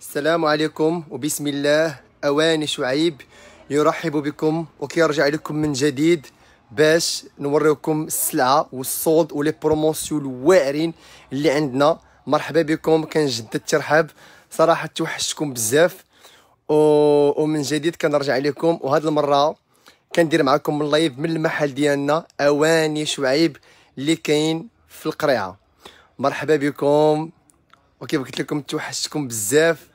السلام عليكم وبسم الله أواني شعيب يرحب بكم وكيرجع لكم من جديد باش نوريكم السلعة والصود ولي بروموسيون الواعرين اللي عندنا مرحبا بكم كنجدد الترحاب صراحة توحشتكم بزاف و... ومن جديد كنرجع لكم وهاد المرة كندير معكم اللايف من المحل ديالنا أواني شعيب اللي كاين في القريعة مرحبا بكم وكيف قلت لكم توحشتكم بزاف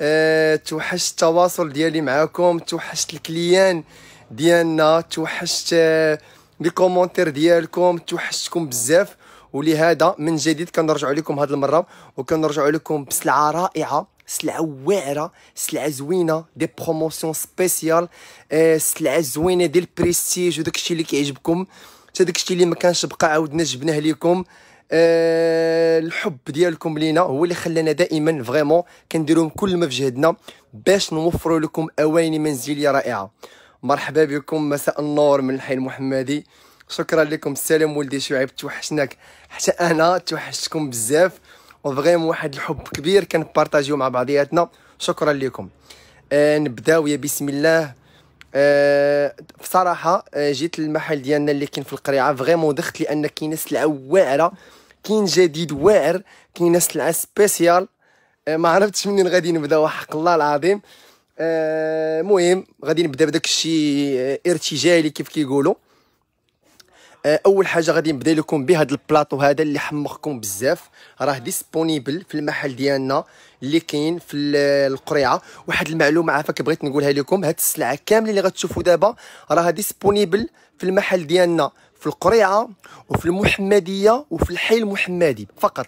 أه توحشت التواصل ديالي معاكم توحشت الكليان ديالنا توحشت آه، لي كومونتير ديالكم توحشتكم بزاف ولهذا من جديد كنرجعوا لكم هذه المره وكنرجعوا لكم بسلعه رائعه سلعه واعره سلعه زوينه دي بروموسيون سبيسيال آه، سلعه زوينه ديال البريستيج وداك الشيء اللي كيعجبكم حتى داك الشيء اللي ما كانش بقى عاودنا جبناه لكم آه، الحب ديالكم لينا هو اللي خلانا دائما فريمون كنديرهم كل ما في جهدنا باش نوفروا لكم اواني منزليه رائعه مرحبا بكم مساء النور من الحي المحمدي شكرا لكم السلام ولدي شعيب توحشناك حتى انا توحشتكم بزاف وفريمون واحد الحب كبير كنبارطاجيو مع بعضياتنا شكرا لكم آه نبداو يا بسم الله آه بصراحه آه جيت للمحل ديالنا اللي كاين في القريعه فريمون دخت لان كاينه سلعه واعره كاين جديد واعر ناس سلعه سبيسيال آه، ما عرفتش منين غادي نبدا وحق الله العظيم المهم آه، غادي نبدا بداك الشيء آه، ارتجالي كيف كيقولوا اول حاجه غادي نبدا لكم بهذا البلاطو هذا اللي حمقكم بزاف راه ديسبونيبل في المحل ديالنا اللي كاين في القريعه واحد المعلومه عافاك بغيت نقولها لكم هاد السلعه كامله اللي غتشوفوا دابا راها ديسبونيبل في المحل ديالنا في القريعه وفي المحمديه وفي الحي المحمدي فقط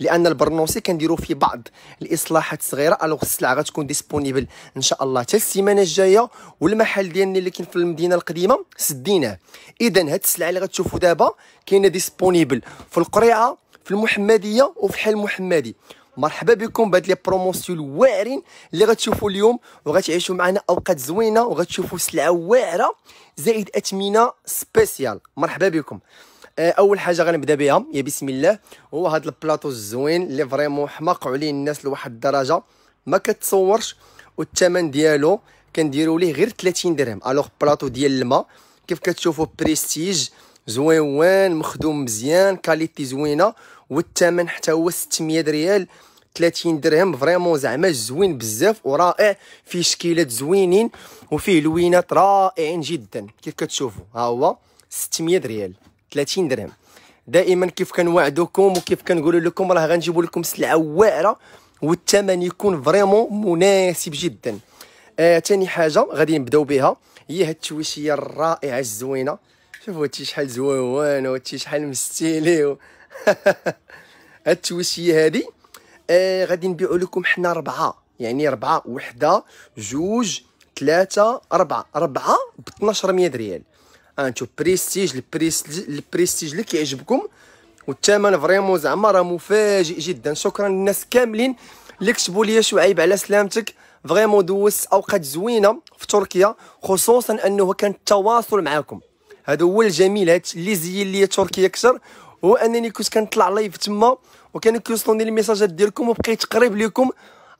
لان البرنوسي كنديروا في بعض الاصلاحات الصغيره الوغ السلعه غتكون ديسبونيبل ان شاء الله حتى السيمانه الجايه والمحل ديالنا اللي كاين في المدينه القديمه سديناه اذا هاد السلعه اللي غتشوفوا دابا كاينه ديسبونيبل في القريعه في المحمديه وفي الحي المحمدي مرحبا بكم بهاد لي بروموسيون الواعرين اللي غتشوفوا اليوم وغتعيشوا معنا اوقات زوينه وغتشوفوا سلعه واعره زائد اثمنه سبيسيال مرحبا بكم آه، اول حاجه غنبدا بها يا بسم الله هو هاد البلاطو الزوين اللي فريمون حماق عليه الناس لواحد الدرجه ما كتصورش والثمن ديالو كنديروا ليه غير 30 درهم الوغ بلاطو ديال الماء كيف كتشوفوا بريستيج زويوان مخدوم مزيان كاليتي زوينه والثمن حتى هو 600 ريال 30 درهم فريمون زعما زوين بزاف ورائع فيه شكيلات زوينين وفيه لوينات رائعين جدا كيف كتشوفوا ها هو 600 ريال 30 درهم دائما كيف كنوعدكم وكيف كنقول لكم راه غنجيب لكم سلعه واعره والثمن يكون فريمون مناسب جدا آه تاني حاجه غادي نبداو بها هي هاد التويشيه الرائعه الزوينه شوفوا هادشي شحال زوين وهادشي شحال مستيلي هاد التويشيه هادي آه غادي نبيعوا لكم حنا ربعه يعني ربعه وحده جوج ثلاثه اربعه اربعه ب 1200 ريال آه، انتو بريستيج البريستيج البريستيج اللي كيعجبكم والثمن فريمون زعما راه مفاجئ جدا شكرا للناس كاملين اللي كتبوا لي شعيب على سلامتك فريمون دوزت اوقات زوينه في تركيا خصوصا انه كان التواصل معكم هذا هو الجميل هذا اللي زين ليا تركيا اكثر هو انني كنت كنطلع لايف تما وكانوا كيوصلوني الميساجات ديالكم وبقيت قريب ليكم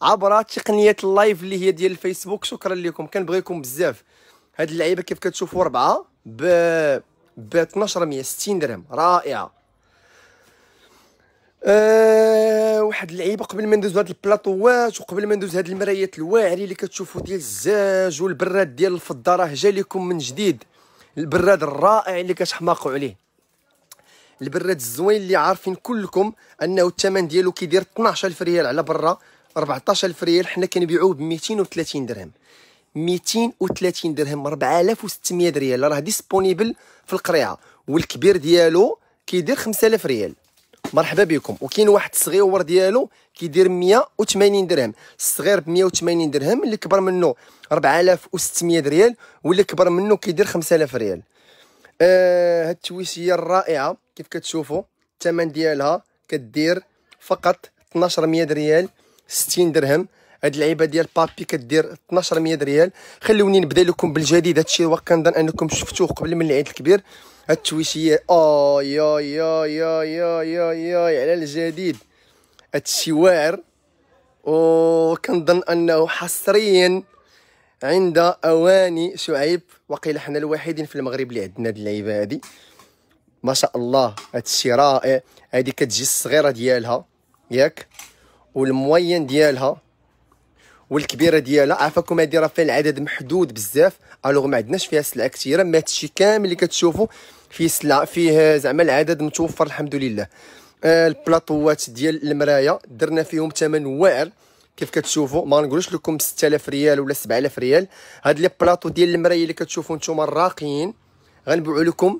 عبر تقنيه اللايف اللي هي ديال الفيسبوك شكرا لكم كنبغيكم بزاف هاد اللعيبه كيف كتشوفوا ربعه ب ب 1260 درهم رائعه أه واحد اللعيبه قبل ما ندوز هاد البلاطوات وقبل ما ندوز هاد المرايات الواعره اللي كتشوفوا ديال الزاج والبراد ديال الفضه راه جا لكم من جديد البراد الرائع اللي كتحماقوا عليه البراد الزوين اللي عارفين كلكم انه الثمن ديالو كيدير 12000 ريال على برا 14000 ريال حنا كنبيعوه ب 230 درهم 230 درهم 4600 ريال راه ديسبونيبل في القريعه والكبير ديالو كيدير 5000 ريال مرحبا بكم وكاين واحد الصغيور ديالو كيدير 180 درهم الصغير ب 180 درهم اللي كبر منه 4600 ريال واللي كبر منه كيدير 5000 ريال آه، هاد آه التويسيه الرائعه كيف كتشوفوا الثمن ديالها كدير فقط 1200 ريال 60 درهم هاد اللعيبه ديال بابي كدير 1200 ريال خلوني نبدا لكم بالجديد هادشي هو كنظن انكم شفتوه قبل من العيد الكبير هاد التويشيه اه يا يا يا يا يا يا على الجديد هادشي واعر وكنظن انه حصريا عند اواني شعيب وقيل حنا الوحيدين في المغرب اللي عندنا هاد اللعيبه هادي ما شاء الله هذا الشيء رائع هذه كتجي الصغيره ديالها ياك والموين ديالها والكبيره ديالها عافاكم هذه راه فيها العدد محدود بزاف الوغ ما عندناش فيها سلعه كثيره ما هادشي كامل اللي كتشوفوا فيه سلعه فيه زعما العدد متوفر الحمد لله آه البلاطوات ديال المرايا درنا فيهم ثمن واعر كيف كتشوفوا ما نقولوش لكم 6000 ريال ولا 7000 ريال هاد لي بلاطو ديال المرايا اللي كتشوفوا نتوما الراقيين غنبيعوا لكم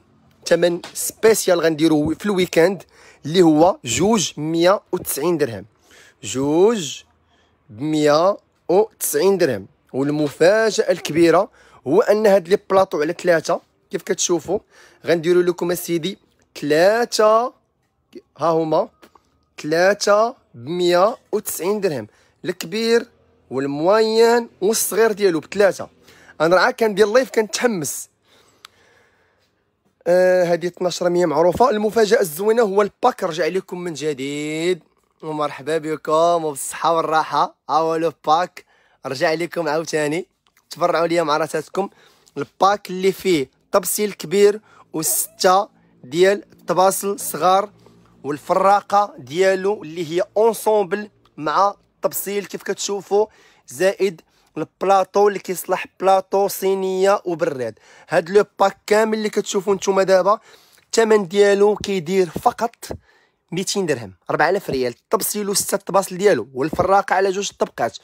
ثمن سبيسيال غنديرو في الويكاند اللي هو جوج مية وتسعين درهم جوج بمية وتسعين درهم والمفاجأة الكبيرة هو أن هاد لي بلاطو على ثلاثة كيف كتشوفوا غنديروا لكم اسيدي ثلاثة ها هما ثلاثة بمية وتسعين درهم الكبير والموين والصغير ديالو بثلاثة انا راه كندير لايف كنتحمس آه، هذه 12 مية معروفه المفاجاه الزوينه هو الباك رجع لكم من جديد ومرحبا بكم وبالصحه والراحه ها هو الباك رجع لكم عاوتاني تبرعوا لي مع راساتكم الباك اللي فيه طبسيل كبير وستة ديال الطباصل صغار والفراقه ديالو اللي هي اونسومبل مع الطبسيل كيف كتشوفوا زائد البلاطو اللي كيصلح بلاطو صينيه وبراد هاد لو باك كامل اللي كتشوفوا نتوما دابا الثمن ديالو كيدير فقط 200 درهم 4000 ريال الطبسيلو سته الطباصل ديالو والفراقه على جوج الطبقات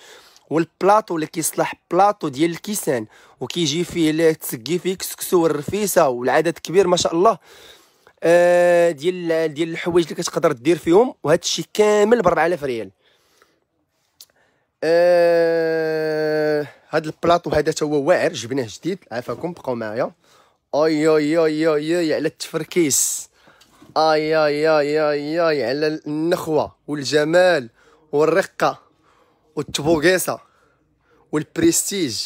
والبلاطو اللي كيصلح بلاطو ديال الكيسان وكيجي فيه التسكي فيه كسكسو والرفيسه والعدد كبير ما شاء الله آه ديال ديال الحوايج اللي كتقدر دير فيهم وهذا الشيء كامل ب 4000 ريال آه هاد البلاطو هذا تا هو واعر جبناه جديد عافاكم بقاو معايا اي اي اي اي على التفركيس اي اي اي اي اي على النخوه والجمال والرقه والتبوكيسه والبريستيج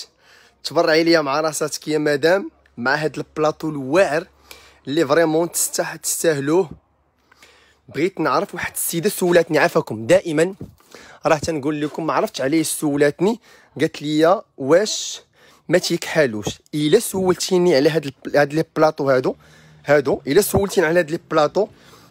تبرعي ليا مع راساتك يا مدام مع هاد البلاطو الواعر اللي فريمون تستاهلوه بغيت نعرف واحد السيده سولاتني عافاكم دائما راه تنقول لكم ما عرفتش عليه سولاتني قالت لي واش ما تيكحالوش الا سولتيني على هاد هاد لي بلاطو هادو هادو الا سولتيني على هاد لي بلاطو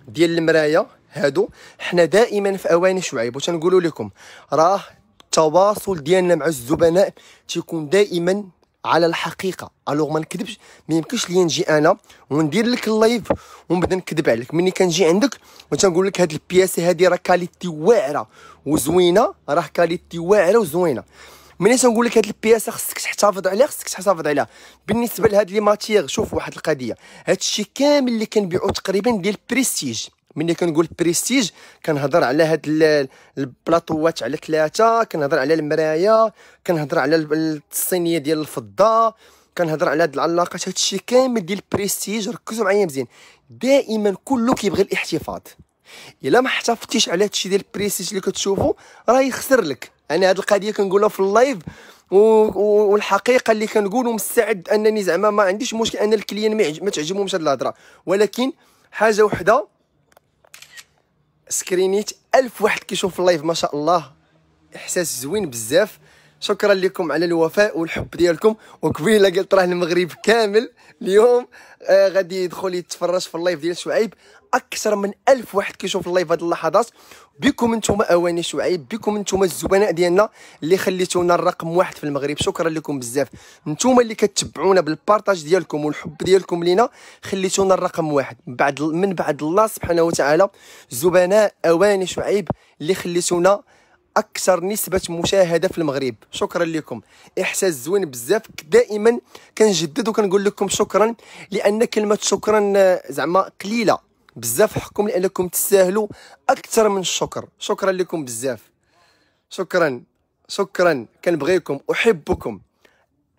ديال المرايا هادو حنا دائما في اواني شعيب وتنقولوا لكم راه التواصل ديالنا مع الزبناء تيكون دائما على الحقيقه الوغ ما نكذبش ما يمكنش ليا نجي انا وندير لك اللايف ونبدا نكذب عليك ملي كنجي عندك وتنقول لك هاد البياسه هادي راه كاليتي واعره وزوينه راه كاليتي واعره وزوينه ملي تنقول لك هاد البياسه خصك تحتفظ عليها خصك تحتفظ عليها بالنسبه لهاد لي ماتيغ شوف واحد القضيه هادشي كامل اللي كنبيعو تقريبا ديال بريستيج ملي كنقول بريستيج كنهضر على هاد البلاطوات على ثلاثه كنهضر على المرايا كنهضر على الصينيه ديال الفضه كنهضر على هاد العلاقات هادشي كامل ديال البريستيج ركزوا معايا مزيان دائما كله كيبغي الاحتفاظ الا ما احتفظتيش على هادشي ديال البريستيج اللي كتشوفوا راه يخسر لك انا هاد القضيه كنقولها في اللايف و... والحقيقه اللي كنقول مستعد انني زعما ما عنديش مشكل ان الكليان ما تعجبهمش هاد الهضره ولكن حاجه وحده سكرينيت ألف واحد كيشوف اللايف ما شاء الله احساس زوين بزاف شكرا لكم على الوفاء والحب ديالكم وقبيله قلت راه المغرب كامل اليوم آه غادي يدخل يتفرج في اللايف ديال شعيب اكثر من ألف واحد كيشوف اللايف هاد اللحظات بكم انتم اواني شعيب بكم انتم الزبناء ديالنا اللي خليتونا الرقم واحد في المغرب شكرا لكم بزاف انتم اللي كتبعونا بالبارطاج ديالكم والحب ديالكم لينا خليتونا الرقم واحد من بعد من بعد الله سبحانه وتعالى زبناء اواني شعيب اللي خليتونا اكثر نسبه مشاهده في المغرب شكرا لكم احساس زوين بزاف دائما كنجدد وكنقول لكم شكرا لان كلمه شكرا آه، زعما قليله بزاف حقكم لانكم تستاهلوا اكثر من الشكر شكرا لكم بزاف شكرا شكرا كنبغيكم احبكم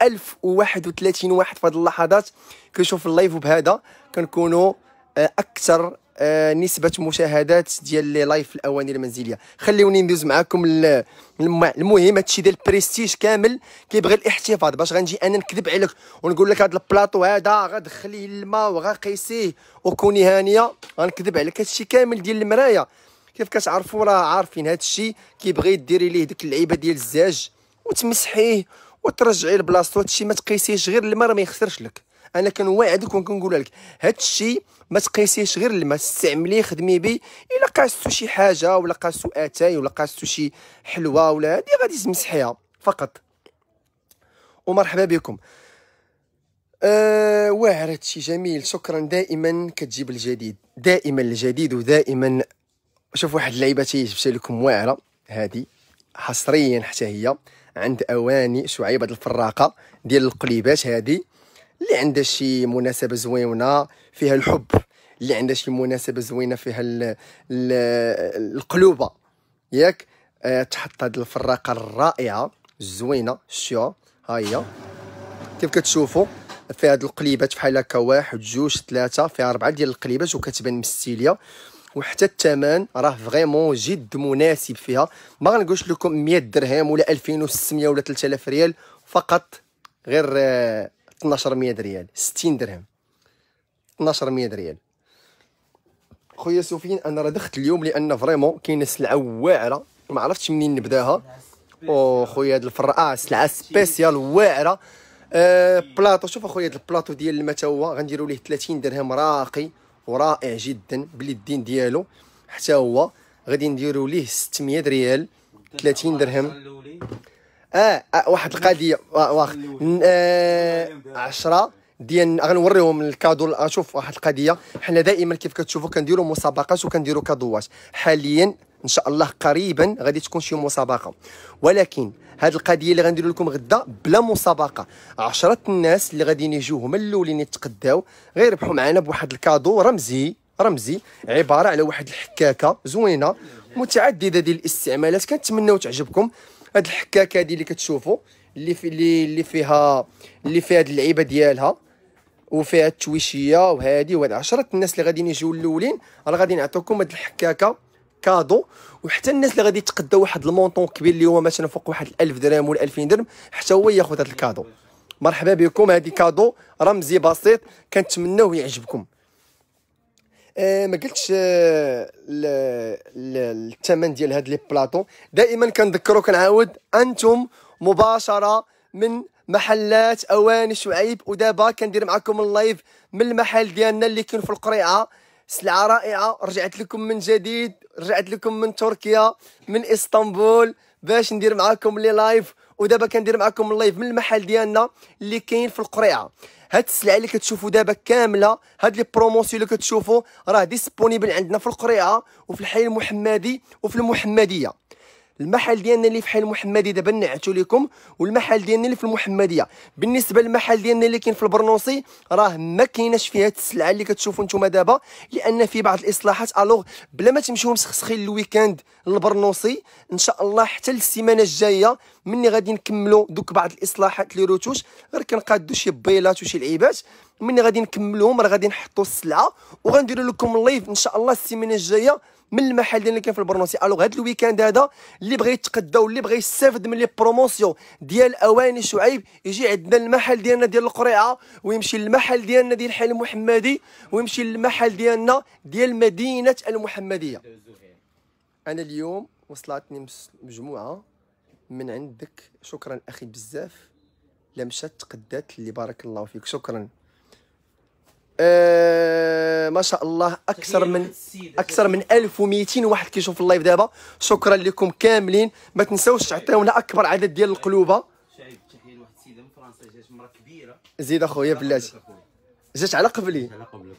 1031 واحد في هذه اللحظات كنشوف اللايف بهذا كنكونوا آه، اكثر آه، نسبه مشاهدات ديال لي لايف الاواني المنزليه خليوني ندوز معكم المهم هادشي ديال البريستيج كامل كيبغي الاحتفاظ باش غنجي انا نكذب عليك ونقول لك هذا البلاطو هذا غدخليه الماء وغقيسيه وكوني هانيه غنكذب عليك هادشي كامل ديال المرايه كيف كتعرفوا راه عارفين هادشي كيبغي ديري ليه ديك اللعيبه ديال الزاج وتمسحيه وترجعي لبلاصتو هادشي ما تقيسيش غير الماء ما يخسرش لك انا كنواعدك وكنقولها لك هذا الشيء ما تقيسيش غير الماء استعمليه خدمي به الا قاستو شي حاجه ولا قاستو اتاي ولا قاستو شي حلوه ولا هذه غادي تمسحيها فقط ومرحبا بكم آه واعر هادشي جميل شكرا دائما كتجيب الجديد دائما الجديد ودائما شوف واحد اللعيبه تيجبت لكم واعره هادي حصريا حتى هي عند اواني شعيبه الفراقه ديال القليبات هادي اللي عندها شي مناسبه زويونه فيها الحب اللي عندها شي مناسبه زوينه فيها الـ الـ القلوبه ياك أه تحط هاد الفراقه الرائعه الزوينه شو ها هي كيف كتشوفوا فيها هذه القليبات بحال هكا واحد جوج ثلاثه فيها اربعه ديال القليبات وكتبان مستيليه وحتى الثمن راه فريمون جد مناسب فيها ما غنقولش لكم 100 درهم ولا 2600 ولا 3000 ريال فقط غير آه، 1200 ريال 60 درهم 1200 ريال خويا سفيان انا راه دخلت اليوم لان فريمون كاينه سلعه واعره ما عرفتش منين نبداها او خويا هاد الفرقه آه، سلعه سبيسيال واعره أه بلاطو شوف اخويا هاد البلاطو ديال الماء هو غنديروا ليه 30 درهم راقي ورائع جدا باليدين ديالو حتى هو غادي نديروا ليه 600 ريال 30 درهم آه،, اه, واحد القضيه واخ 10 آه، ديال غنوريهم الكادو شوف واحد القضيه حنا دائما كيف كتشوفوا كنديروا مسابقات وكنديروا كادوات حاليا ان شاء الله قريبا غادي تكون شي مسابقه ولكن هاد القضيه اللي غندير لكم غدا بلا مسابقه عشرة الناس اللي غاديين يجيو هما الاولين يتقداو غيربحوا معنا بواحد الكادو رمزي رمزي عباره على واحد الحكاكه زوينه متعدده ديال الاستعمالات كنتمناو تعجبكم هاد الحكاكه هادي اللي كتشوفوا اللي في اللي, اللي فيها اللي فيها هاد اللعيبه ديالها وفيها التويشيه وهادي وهاد عشرة الناس اللي غاديين يجيو الاولين راه غادي نعطيكم هاد الحكاكه كادو وحتى الناس اللي غادي يتقداو واحد المونطون كبير اللي هو مثلا فوق واحد 1000 درهم ولا 2000 درهم حتى هو ياخذ هذا الكادو مرحبا بكم هادي كادو رمزي بسيط كنتمناوه يعجبكم آه، ما قلتش آه، الثمن ديال هاد لي بلاطو دائما كنذكروا كنعاود انتم مباشره من محلات اواني شعيب ودابا كندير معكم اللايف من المحل ديالنا اللي كاين في القريعه سلعه رائعه رجعت لكم من جديد رجعت لكم من تركيا من اسطنبول باش ندير معكم لي لايف ودابا كندير معكم اللايف من المحل ديالنا اللي كاين في القريعه هاد السلعه اللي كتشوفوا دابا كامله هاد لي بروموسيون اللي كتشوفوا راه ديسبونيبل عندنا في القريعه وفي الحي المحمدي وفي المحمديه المحل ديالنا اللي في حي المحمدي دابا نعتو لكم والمحل ديالنا اللي في المحمديه بالنسبه للمحل ديالنا اللي كاين في البرنوصي راه ما كايناش فيها السلعه اللي كتشوفوا نتوما دابا لان في بعض الاصلاحات الوغ بلا ما تمشيو مسخسخين الويكاند للبرنوصي ان شاء الله حتى السيمانه الجايه مني غادي نكملوا دوك بعض الاصلاحات اللي روتوش غير كنقادو شي بيلات وشي لعيبات مني غادي نكملوهم راه غادي نحطوا السلعه وغنديروا لكم اللايف ان شاء الله السيمانه الجايه من المحل ديالنا كان في البرونسي الوغ هذا الويكاند هذا اللي بغى يتقدا واللي بغى يستافد من لي بروموسيون ديال اواني شعيب يجي عندنا المحل ديالنا ديال القريعه ويمشي للمحل ديالنا ديال الحي المحمدي ويمشي للمحل ديالنا ديال مدينه المحمديه انا اليوم وصلتني مجموعه من عندك شكرا اخي بزاف لمشات تقدات اللي بارك الله فيك شكرا آه، ما شاء الله اكثر من اكثر من 1200 واحد كيشوف اللايف دابا شكرا لكم كاملين ما تنساوش تعطيونا اكبر عدد ديال القلوبه زيد اخويا بلاتي جات على قبلي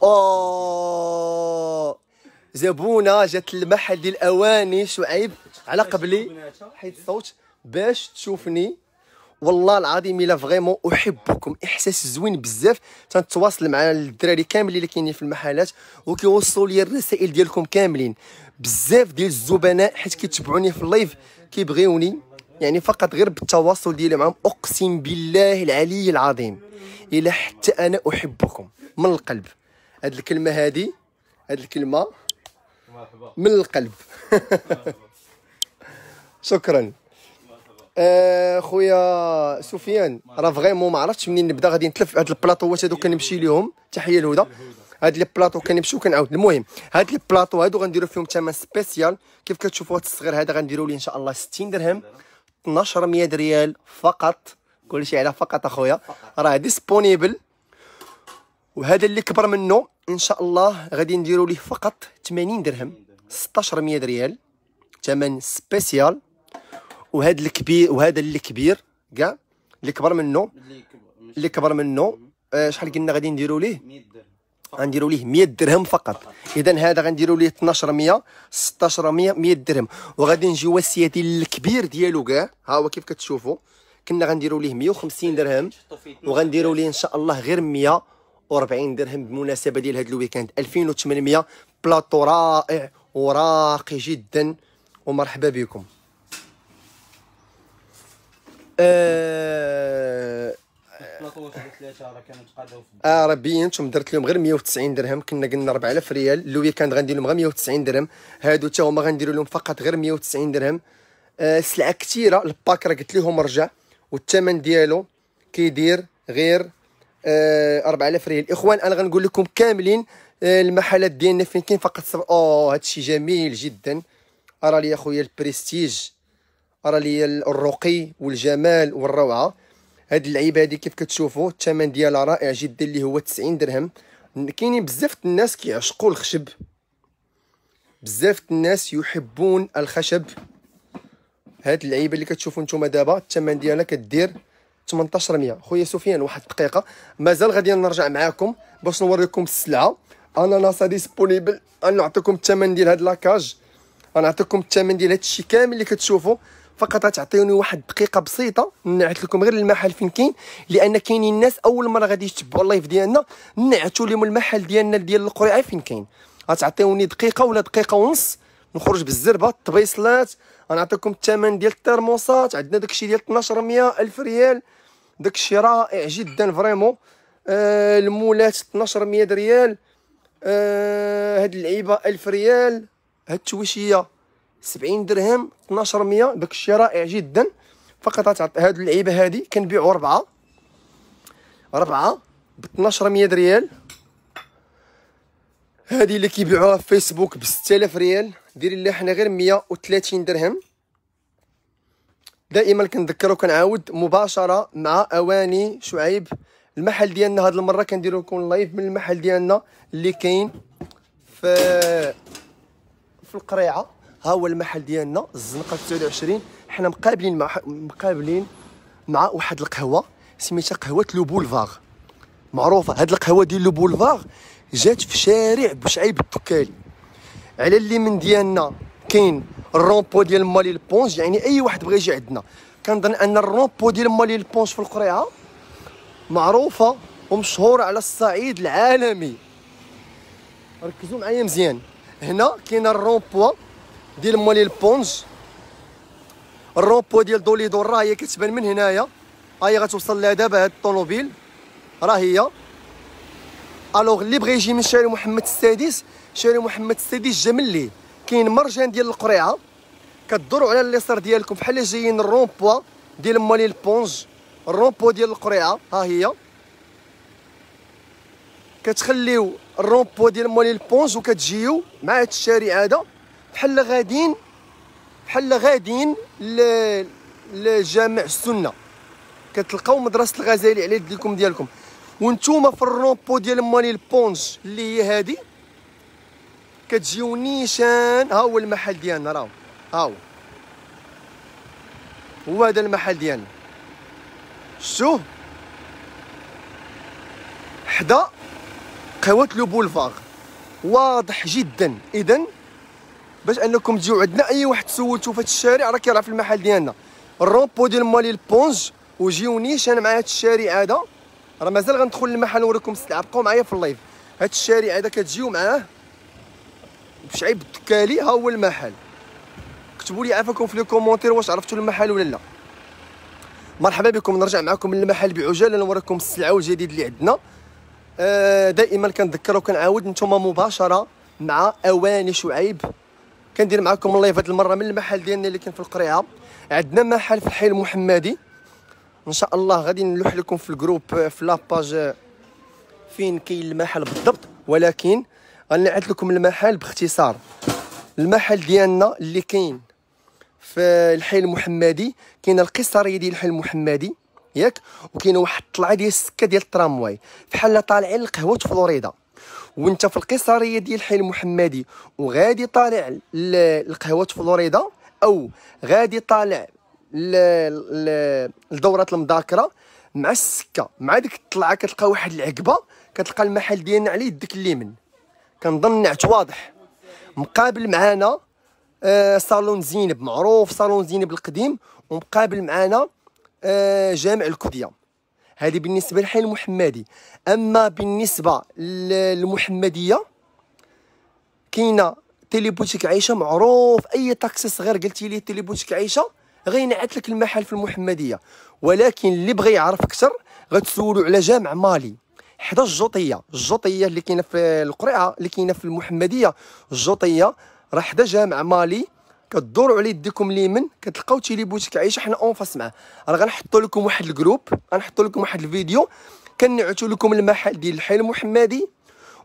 او زبونه جات المحل ديال الاواني شعيب على قبلي حيت الصوت باش تشوفني والله العظيم الا فريمون احبكم احساس زوين بزاف تنتواصل مع الدراري كاملين اللي كاينين في المحلات وكيوصلوا لي الرسائل ديالكم كاملين بزاف ديال الزبناء حيت كيتبعوني في اللايف كيبغيوني يعني فقط غير بالتواصل ديالي معهم اقسم بالله العلي العظيم الا حتى انا احبكم من القلب هاد الكلمه هادي هاد الكلمه مرحبا من القلب شكرا آه خويا سفيان راه فريمون ما عرفتش منين نبدا غادي نتلف هاد البلاطوات هادو كنمشي ليهم تحيه لهدى هاد لي بلاطو كنمشيو كنعاود المهم هاد لي بلاطو هادو غنديرو فيهم ثمن سبيسيال كيف كتشوفوا هاد الصغير هذا غنديرو ليه ان شاء الله 60 درهم 1200 ريال فقط كلشي على فقط اخويا راه ديسبونيبل وهذا اللي كبر منه ان شاء الله غادي نديرو ليه فقط 80 درهم 1600 ريال ثمن سبيسيال وهذا الكبير وهذا اللي كبير كاع اللي كبر منه اللي كبر منه آه، شحال قلنا غادي نديروا ليه غنديروا ليه 100 درهم فقط اذا هذا غنديروا ليه 1200 1600 100 درهم وغادي نجيو السيادي الكبير ديالو كاع ها هو كيف كتشوفوا كنا غنديروا ليه 150 درهم وغنديروا ليه ان شاء الله غير 140 درهم بالمناسبه ديال هذا الويكاند 2800 بلاطو رائع وراقي جدا ومرحبا بكم آه راه آه، بينتهم درت لهم غير 190 درهم كنا قلنا 4000 ريال كان غندير لهم غير 190 درهم هادو حتى هما غنديروا لهم فقط غير 190 درهم آه سلعه كثيره الباك راه قلت لهم رجع والثمن ديالو كيدير غير آه 4000 ريال اخوان انا غنقول لكم كاملين آه المحلات ديالنا فين كاين فقط اوه هادشي جميل جدا ارى لي اخويا البريستيج راه ليا الرقي والجمال والروعه هاد اللعيبه هادي كيف كتشوفوا الثمن ديالها رائع جدا اللي هو 90 درهم كاينين بزاف الناس كيعشقوا الخشب بزاف الناس يحبون الخشب هاد اللعيبه اللي كتشوفوا نتوما دابا الثمن ديالها كدير 1800 خويا سفيان واحد الدقيقه مازال غادي نرجع معاكم باش نوريكم السلعه ديسپونيبل ديسبونيبل نعطيكم الثمن ديال هاد لاكاج غنعطيكم الثمن ديال هادشي كامل اللي كتشوفوا فقط غتعطيوني واحد دقيقه بسيطه نعت لكم غير المحل فين كاين لان كاينين الناس اول مره غادي يتبعوا اللايف ديالنا نعتوا لهم المحل ديالنا ديال القريعه فين كاين غتعطيوني دقيقه ولا دقيقه ونص نخرج بالزربه الطبيصلات غنعطيكم الثمن ديال الترموسات عندنا داكشي ديال 1200 1000 ريال داكشي رائع جدا فريمون آه المولات 1200 ريال آه هاد اللعيبه 1000 ريال هاد التويشيه 70 درهم 1200 داك الشيء رائع جدا فقط هاد اللعيبه هادي كنبيعو ربعه ربعه ب 1200 ريال هادي اللي كيبيعوها في فيسبوك ب 6000 ريال دير لها حنا غير 130 درهم دائما كنذكر وكنعاود مباشره مع اواني شعيب المحل ديالنا هاد المره كنديرو لكم لايف من المحل ديالنا اللي كاين في في القريعه ها هو المحل ديالنا الزنقه 29 حنا مقابلين مع مقابلين مع واحد القهوه سميتها قهوه لو بولفار معروفه هاد القهوه ديال لو بولفار جات في شارع بشعيب الدكالي على اللي من ديالنا كاين الرومبو ديال مالي البونج يعني اي واحد بغى يجي عندنا كنظن ان الرومبو ديال مالي البونج في القريعه معروفه ومشهوره على الصعيد العالمي ركزوا معايا مزيان هنا كاين الرومبو ديال مولي البونج الروبو ديال دوليدور راه هي كتبان من هنايا ها هي غتوصل لها دابا هاد الطوموبيل راه هي الوغ اللي بغى يجي من شارع محمد السادس شارع محمد السادس جا من ليه كاين مرجان ديال القريعه كدوروا على اليسار ديالكم بحال جايين الرومبوا ديال موالي البونج الرومبو ديال القريعه ها هي كتخليو الرومبو ديال موالي البونج وكتجيو مع هاد الشارع هذا بحال غادين بحال غادين لجامع السنه كتلقاو مدرسه الغزالي على يدكم ديالكم وانتوما في الرومبو ديال موالي البونج اللي هي هادي كتجيو نيشان ها هو المحل ديالنا راهو ها هو هو هذا المحل ديالنا شتوه حدا قهوه لو بولفار واضح جدا اذا باش انكم تجيو عندنا اي واحد سولتو في هذا الشارع راه كيعرف في المحل ديالنا الرومبو ديال مالي البونج وجيونيش انا مع هذا الشارع هذا راه مازال غندخل للمحل نوريكم السلعه بقاو معايا في اللايف هذا الشارع هذا كتجيو معاه بشعيب الدكالي ها هو المحل كتبوا لي عافاكم في لي كومونتير واش عرفتوا المحل ولا لا مرحبا بكم نرجع معكم للمحل بعجاله نوريكم السلعه الجديد اللي عندنا آه، دائما كنذكر وكنعاود نتوما مباشره مع اواني شعيب كندير معكم اللايف هذه المره من المحل ديالنا اللي كان في القريعه عندنا محل في الحي المحمدي ان شاء الله غادي نلوح لكم في الجروب في لاباج فين كاين المحل بالضبط ولكن غنعد لكم المحل باختصار المحل ديالنا اللي كاين في الحي المحمدي كاين القصريه ديال الحي المحمدي ياك وكاين واحد الطلعه ديال السكه ديال الترامواي فحال طالعين القهوه فلوريدا وانت في القيصريه ديال حي المحمدي وغادي طالع لقهوه فلوريدا او غادي طالع لدوره المذاكره مع السكه مع ديك الطلعه كتلقى واحد العقبه كتلقى المحل ديالنا على يدك اليمين كنظن نعت واضح مقابل معانا آه صالون زينب معروف صالون زينب القديم ومقابل معانا آه جامع الكوديه هذه بالنسبه للحي المحمدي اما بالنسبه للمحمديه كاينه تيليبوتيك عيشه معروف اي تاكسي صغير قلتي تيلي تيليبوتيك عيشه غينعت لك المحل في المحمديه ولكن اللي بغى يعرف اكثر غتسولو على جامع مالي حدا الجوطيه الجوطيه اللي كاينه في القريعه اللي كاينه في المحمديه الجوطيه راه حدا جامع مالي كدوروا على يديكم اليمين كتلقاو تيلي بوتيك عايشه حنا اون فاس معاه راه غنحطوا لكم واحد الجروب غنحطوا لكم واحد الفيديو كنعتوا لكم المحل ديال الحي المحمدي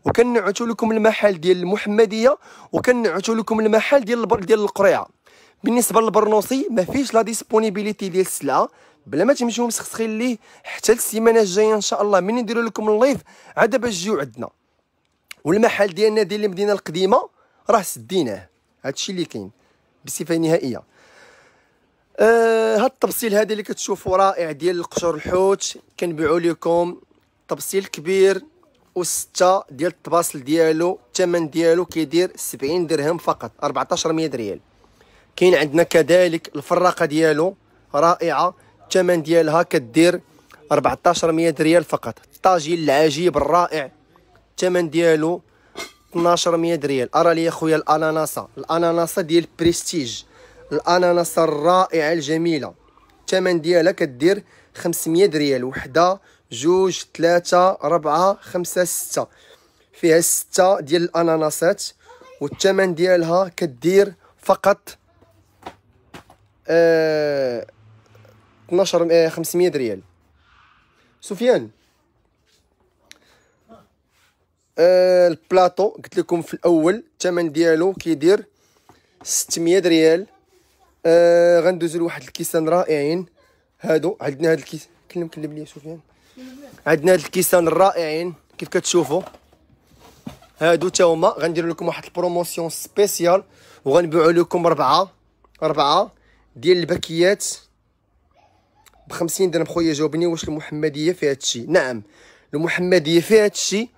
وكنعتوا لكم المحل ديال المحمديه وكنعتوا لكم المحل ديال البر ديال القريعه بالنسبه للبرنوصي ما فيش لا ديسبونيبيليتي ديال السلعه بلا ما تمشيو مسخسخين ليه حتى السيمانه الجايه ان شاء الله من نديروا لكم اللايف عاد باش تجيو عندنا والمحل ديالنا ديال المدينه القديمه راه سديناه هادشي اللي كاين بصفه نهائيه آه هاد التبصيل هذا اللي كتشوفوا رائع ديال القشور الحوت كنبيعوا لكم تبصيل كبير وستة ديال التباصل ديالو الثمن ديالو كيدير 70 درهم فقط 1400 ريال كاين عندنا كذلك الفراقه ديالو رائعه الثمن ديالها كدير 1400 ريال فقط الطاجين العجيب الرائع الثمن ديالو 1200 ريال ارى لي اخويا الاناناسه الاناناسه ديال بريستيج الاناناسه الرائعه الجميله الثمن ديالها كدير 500 ريال وحده جوج ثلاثة ربعة خمسة ستة فيها ستة ديال الأناناسات والثمن ديالها كدير فقط اه 12 500 ريال سفيان آه، البلاطو قلت لكم في الاول الثمن ديالو كيدير 600 ريال آه غندوزو لواحد الكيسان رائعين هادو عندنا هاد الكيس كلم كلم ليا سفيان عندنا هاد الكيسان الرائعين كيف كتشوفوا هادو حتى هما غندير لكم واحد البروموسيون سبيسيال وغنبيعوا لكم ربعه ربعه ديال الباكيات ب 50 درهم خويا جاوبني واش المحمديه فيها هادشي نعم المحمديه فيها هادشي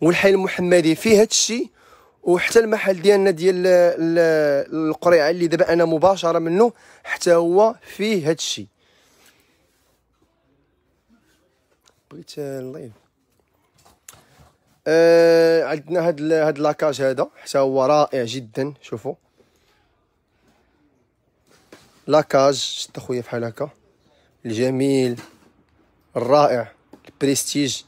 والحي المحمدي فيه هذا الشيء وحتى المحل ديالنا ديال القريعه اللي دابا انا مباشره منه حتى هو فيه هذا الشيء بغيت اللايف آه،, آه عندنا هاد هاد لاكاج هذا حتى هو رائع جدا شوفوا لاكاج شد خويا بحال هكا الجميل الرائع البريستيج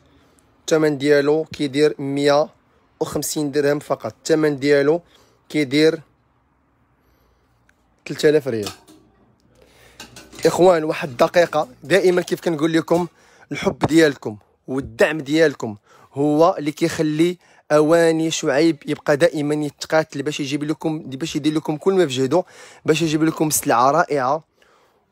الثمن ديالو كيدير 150 درهم فقط الثمن ديالو كيدير 3000 ريال اخوان واحد الدقيقه دائما كيف كنقول لكم الحب ديالكم والدعم ديالكم هو اللي كيخلي اواني شعيب يبقى دائما يتقاتل باش يجيب لكم باش يدير لكم كل ما في جهده باش يجيب لكم سلعه رائعه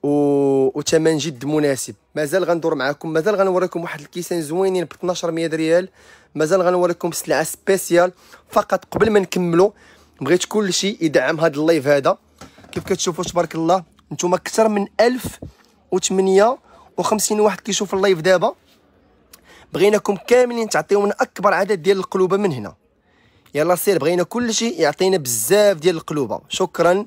و... وثمن جد مناسب مازال غندور معكم مازال غنوريكم واحد الكيسان زوينين ب 1200 ريال مازال غنوريكم سلعه سبيسيال فقط قبل ما نكملوا بغيت كل شيء يدعم هذا اللايف هذا كيف كتشوفوا تبارك الله نتوما اكثر من 1850 واحد كيشوف اللايف دابا بغيناكم كاملين تعطيونا اكبر عدد ديال القلوبه من هنا يلا سير بغينا كل شيء يعطينا بزاف ديال القلوبه شكرا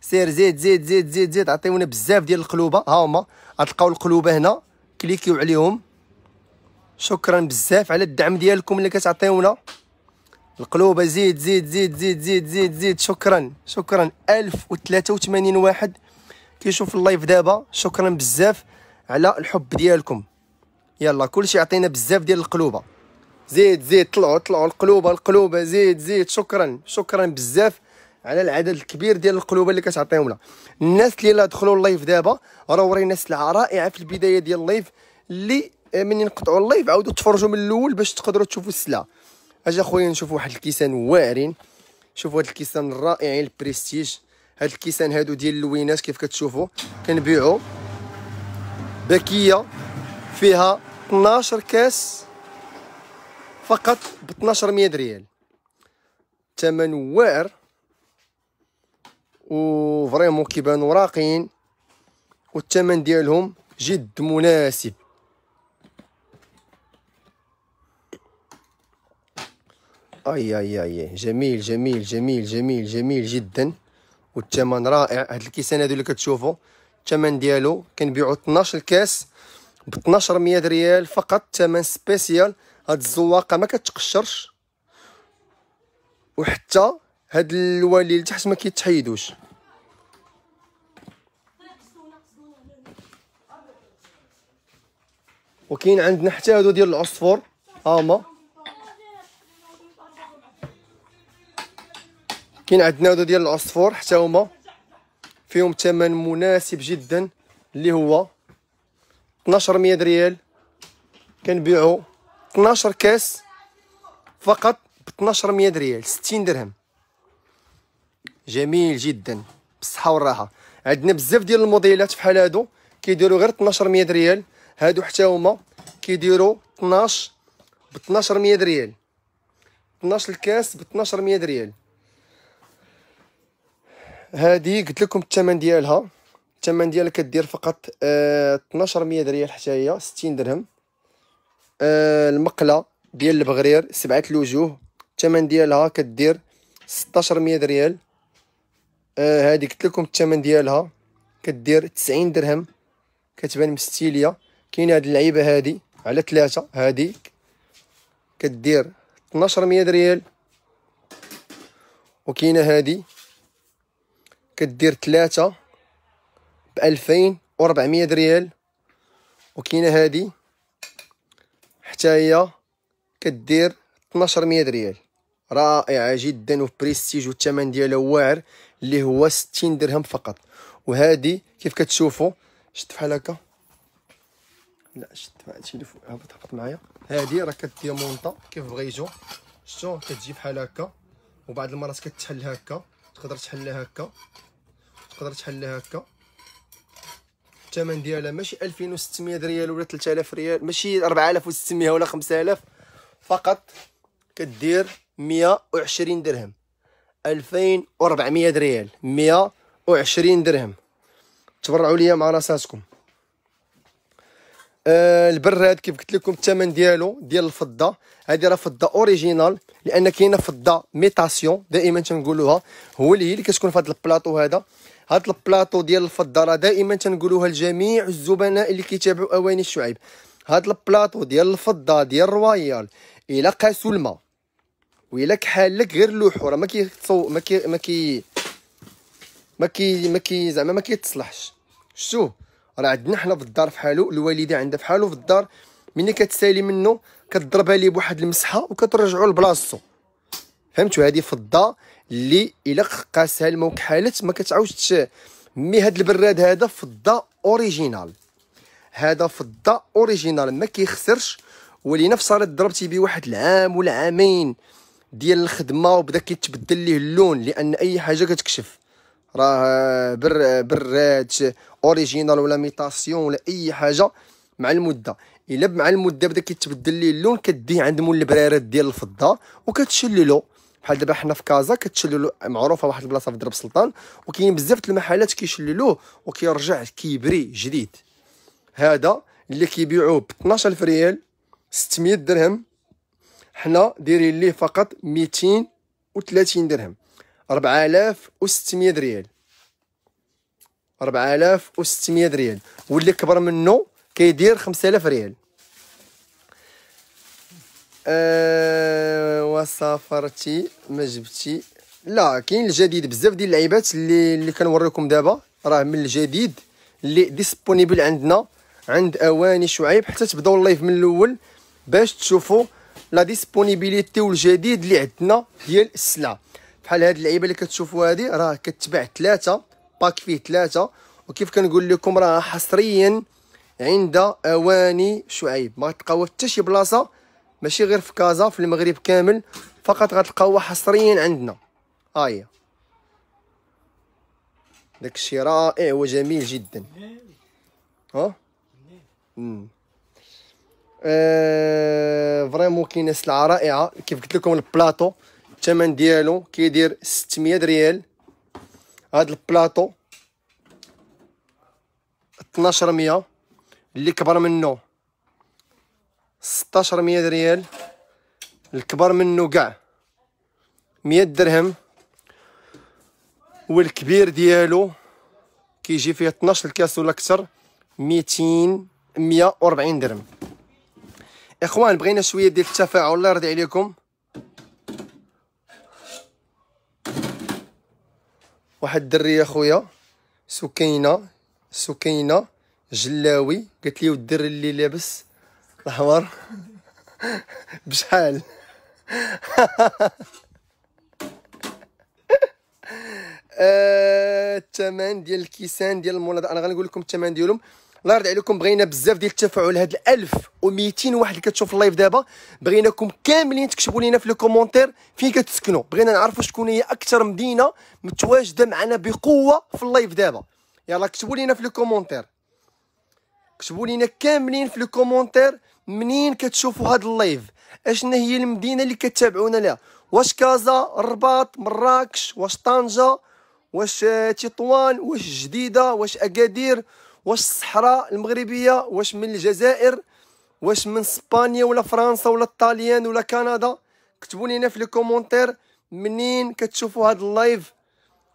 سير زيد زيد زيد زيد زيد عطيونا بزاف ديال القلوبه ها هما غتلقاو القلوبه هنا كليكيو عليهم شكرا بزاف على الدعم ديالكم اللي كتعطيونا القلوبه زيد زيد زيد زيد زيد زيد زيد شكرا شكرا 1083 واحد كيشوف اللايف دابا شكرا بزاف على الحب ديالكم يلا كلشي عطينا بزاف ديال القلوبه زيد زيد طلعوا طلعوا القلوبه القلوبه زيد زيد شكرا شكرا بزاف على العدد الكبير ديال القلوب اللي كتعطيهم لها الناس اللي دخلوا اللايف دابا راه ورينا سلعه رائعه في البدايه ديال اللايف اللي منين نقطعوا اللايف عاودوا تفرجوا من الاول باش تقدروا تشوفوا السلعه اجا خويا نشوفوا واحد الكيسان واعرين شوفوا هاد الكيسان الرائعين البريستيج هاد الكيسان هادو ديال اللوينات كيف كتشوفوا كنبيعوا باكيه فيها 12 كاس فقط ب 1200 ريال ثمن واعر وفريمون كيبانو راقيين والثمن ديالهم جد مناسب اي اي اي جميل جميل جميل جميل جميل جدا والثمن رائع هاد الكيسان هادو اللي كتشوفوا الثمن ديالو كنبيعو 12 الكاس ب 1200 ريال فقط ثمن سبيسيال هاد الزواقه ما كتقشرش وحتى هاد الوالي لتحت ما كيتحيدوش وكاين عندنا حتى هادو ديال العصفور هما كاين عندنا هادو ديال العصفور حتى هما فيهم ثمن مناسب جدا اللي هو 1200 ريال كنبيعو 12 كاس فقط ب 1200 ريال 60 درهم جميل جدا بالصحه والراحه عندنا بزاف ديال الموديلات بحال هادو كيديروا غير 1200 ريال هادو حتى هما كيديروا 12 ب 1200 ريال 12 الكاس ب 1200 ريال هادي قلت لكم الثمن ديالها الثمن ديالها كدير فقط 1200 آه ريال حتى هي 60 درهم آه المقله ديال البغرير سبعه الوجوه الثمن ديالها كدير 1600 ريال آه، هادي قلت لكم الثمن ديالها كدير 90 درهم كتبان مستيليه كاينه هاد اللعيبه هادي على ثلاثة هادي كدير 1200 ريال وكاينه هادي كدير ثلاثة بألفين وربعمية ريال وكاينه هادي حتى هي كدير 1200 ريال رائعه جدا وبريستيج والثمن ديالها واعر اللي هو 60 درهم فقط وهذه كيف كتشوفوا شد بحال هكا لا شد هادشي اللي هبط هبط معايا هذه راه كدير مونطا كيف بغيتو شتو كتجي بحال هكا وبعض المرات كتحل هكا تقدر تحلها هكا تقدر تحلها هكا الثمن ديالها ماشي 2600 ريال ولا 3000 ريال ماشي 4600 ولا 5000 فقط كدير 120 درهم 2400 ريال 120 درهم تبرعوا ليا مع راساتكم آه البراد كيف قلت لكم الثمن ديالو ديال الفضه هذه راه فضه اوريجينال لان كاينه فضه ميتاسيون دائما تنقولوها هو اللي هي اللي كتكون في هذا البلاطو هذا هاد البلاطو ديال الفضه راه دائما تنقولوها لجميع الزبناء اللي كيتابعوا اواني الشعيب هاد البلاطو ديال الفضه ديال الرويال الى قاسوا الماء كحال لك غير لوحو راه ما كيتصو ما كي ما كي ما كي ما كي زعما ما كيتصلحش شتو راه عندنا حنا في الدار فحالو الوالده عندها فحالو في الدار ملي كتسالي منه كضربها ليه بواحد المسحه وكترجعو لبلاصتو فهمتوا هذه فضه اللي الا قاسها الماء وكحالت ما كتعاودش مي هاد البراد هذا فضه اوريجينال هذا فضه اوريجينال ما كيخسرش ولينا في ضربتي بيه واحد العام ولا عامين ديال الخدمه وبدا كيتبدل ليه اللون لان اي حاجه كتكشف راه بر براد اوريجينال ولا ميتاسيون ولا اي حاجه مع المده الا مع المده بدا كيتبدل ليه اللون كديه عند مول البرارات ديال الفضه وكتشللو بحال دابا حنا في كازا كتشللو معروفه واحد البلاصه في درب سلطان وكاين بزاف د المحلات كيشللوه وكيرجع كيبري جديد هذا اللي كيبيعوه ب 12000 ريال 600 درهم حنا دايرين ليه فقط 230 درهم 4600 ريال 4600 ريال واللي كبر منه كيدير 5000 ريال أه وسافرتي ما جبتي لا كاين الجديد بزاف ديال اللعيبات اللي اللي كنوريكم دابا راه من الجديد اللي ديسبونيبل عندنا عند اواني شعيب حتى تبداو اللايف من الاول باش تشوفوا لا ديسبونيبيليتي والجديد اللي عندنا ديال السلعه بحال هاد اللعيبه اللي كتشوفوا هادي راه كتباع ثلاثه باك فيه ثلاثه وكيف كنقول لكم راه حصريا عند اواني شعيب ما تلقاو حتى شي بلاصه ماشي غير في كازا في المغرب كامل فقط غتلقاوه حصريا عندنا ها آه، هي داكشي رائع وجميل جدا ها امم فريمون كاين سلعه رائعه كيف قلت لكم البلاطو الثمن ديالو كيدير 600 ريال هذا البلاطو 1200 اللي كبر منه 1600 ريال الكبر منه كاع 100 درهم والكبير ديالو كيجي فيه 12 الكاس ولا اكثر 200 140 درهم اخوان بغينا شويه ديال التفاعل الله يرضي عليكم واحد الدريه خويا سكينه سكينه جلاوي قالت لي الدري اللي لابس الاحمر بشحال آه، الثمن ديال الكيسان ديال المولد انا غنقول لكم الثمن ديالهم الله يرضي عليكم بغينا بزاف ديال التفاعل هاد 1200 واحد اللي كتشوف اللايف دابا بغيناكم كاملين تكتبوا لينا في الكومنتير فين كتسكنوا بغينا نعرفوا شكون هي اكثر مدينه متواجده معنا بقوه في اللايف دابا يلا كتبوا لينا في الكومنتير كتبوا لينا كاملين في الكومنتير منين كتشوفوا هاد اللايف اشنا هي المدينه اللي كتابعونا لها واش كازا الرباط مراكش واش طنجه واش تطوان واش جديده واش اكادير واش الصحراء المغربيه واش من الجزائر واش من اسبانيا ولا فرنسا ولا الطاليان ولا كندا كتبوا لينا في لي كومونتير منين كتشوفوا هذا اللايف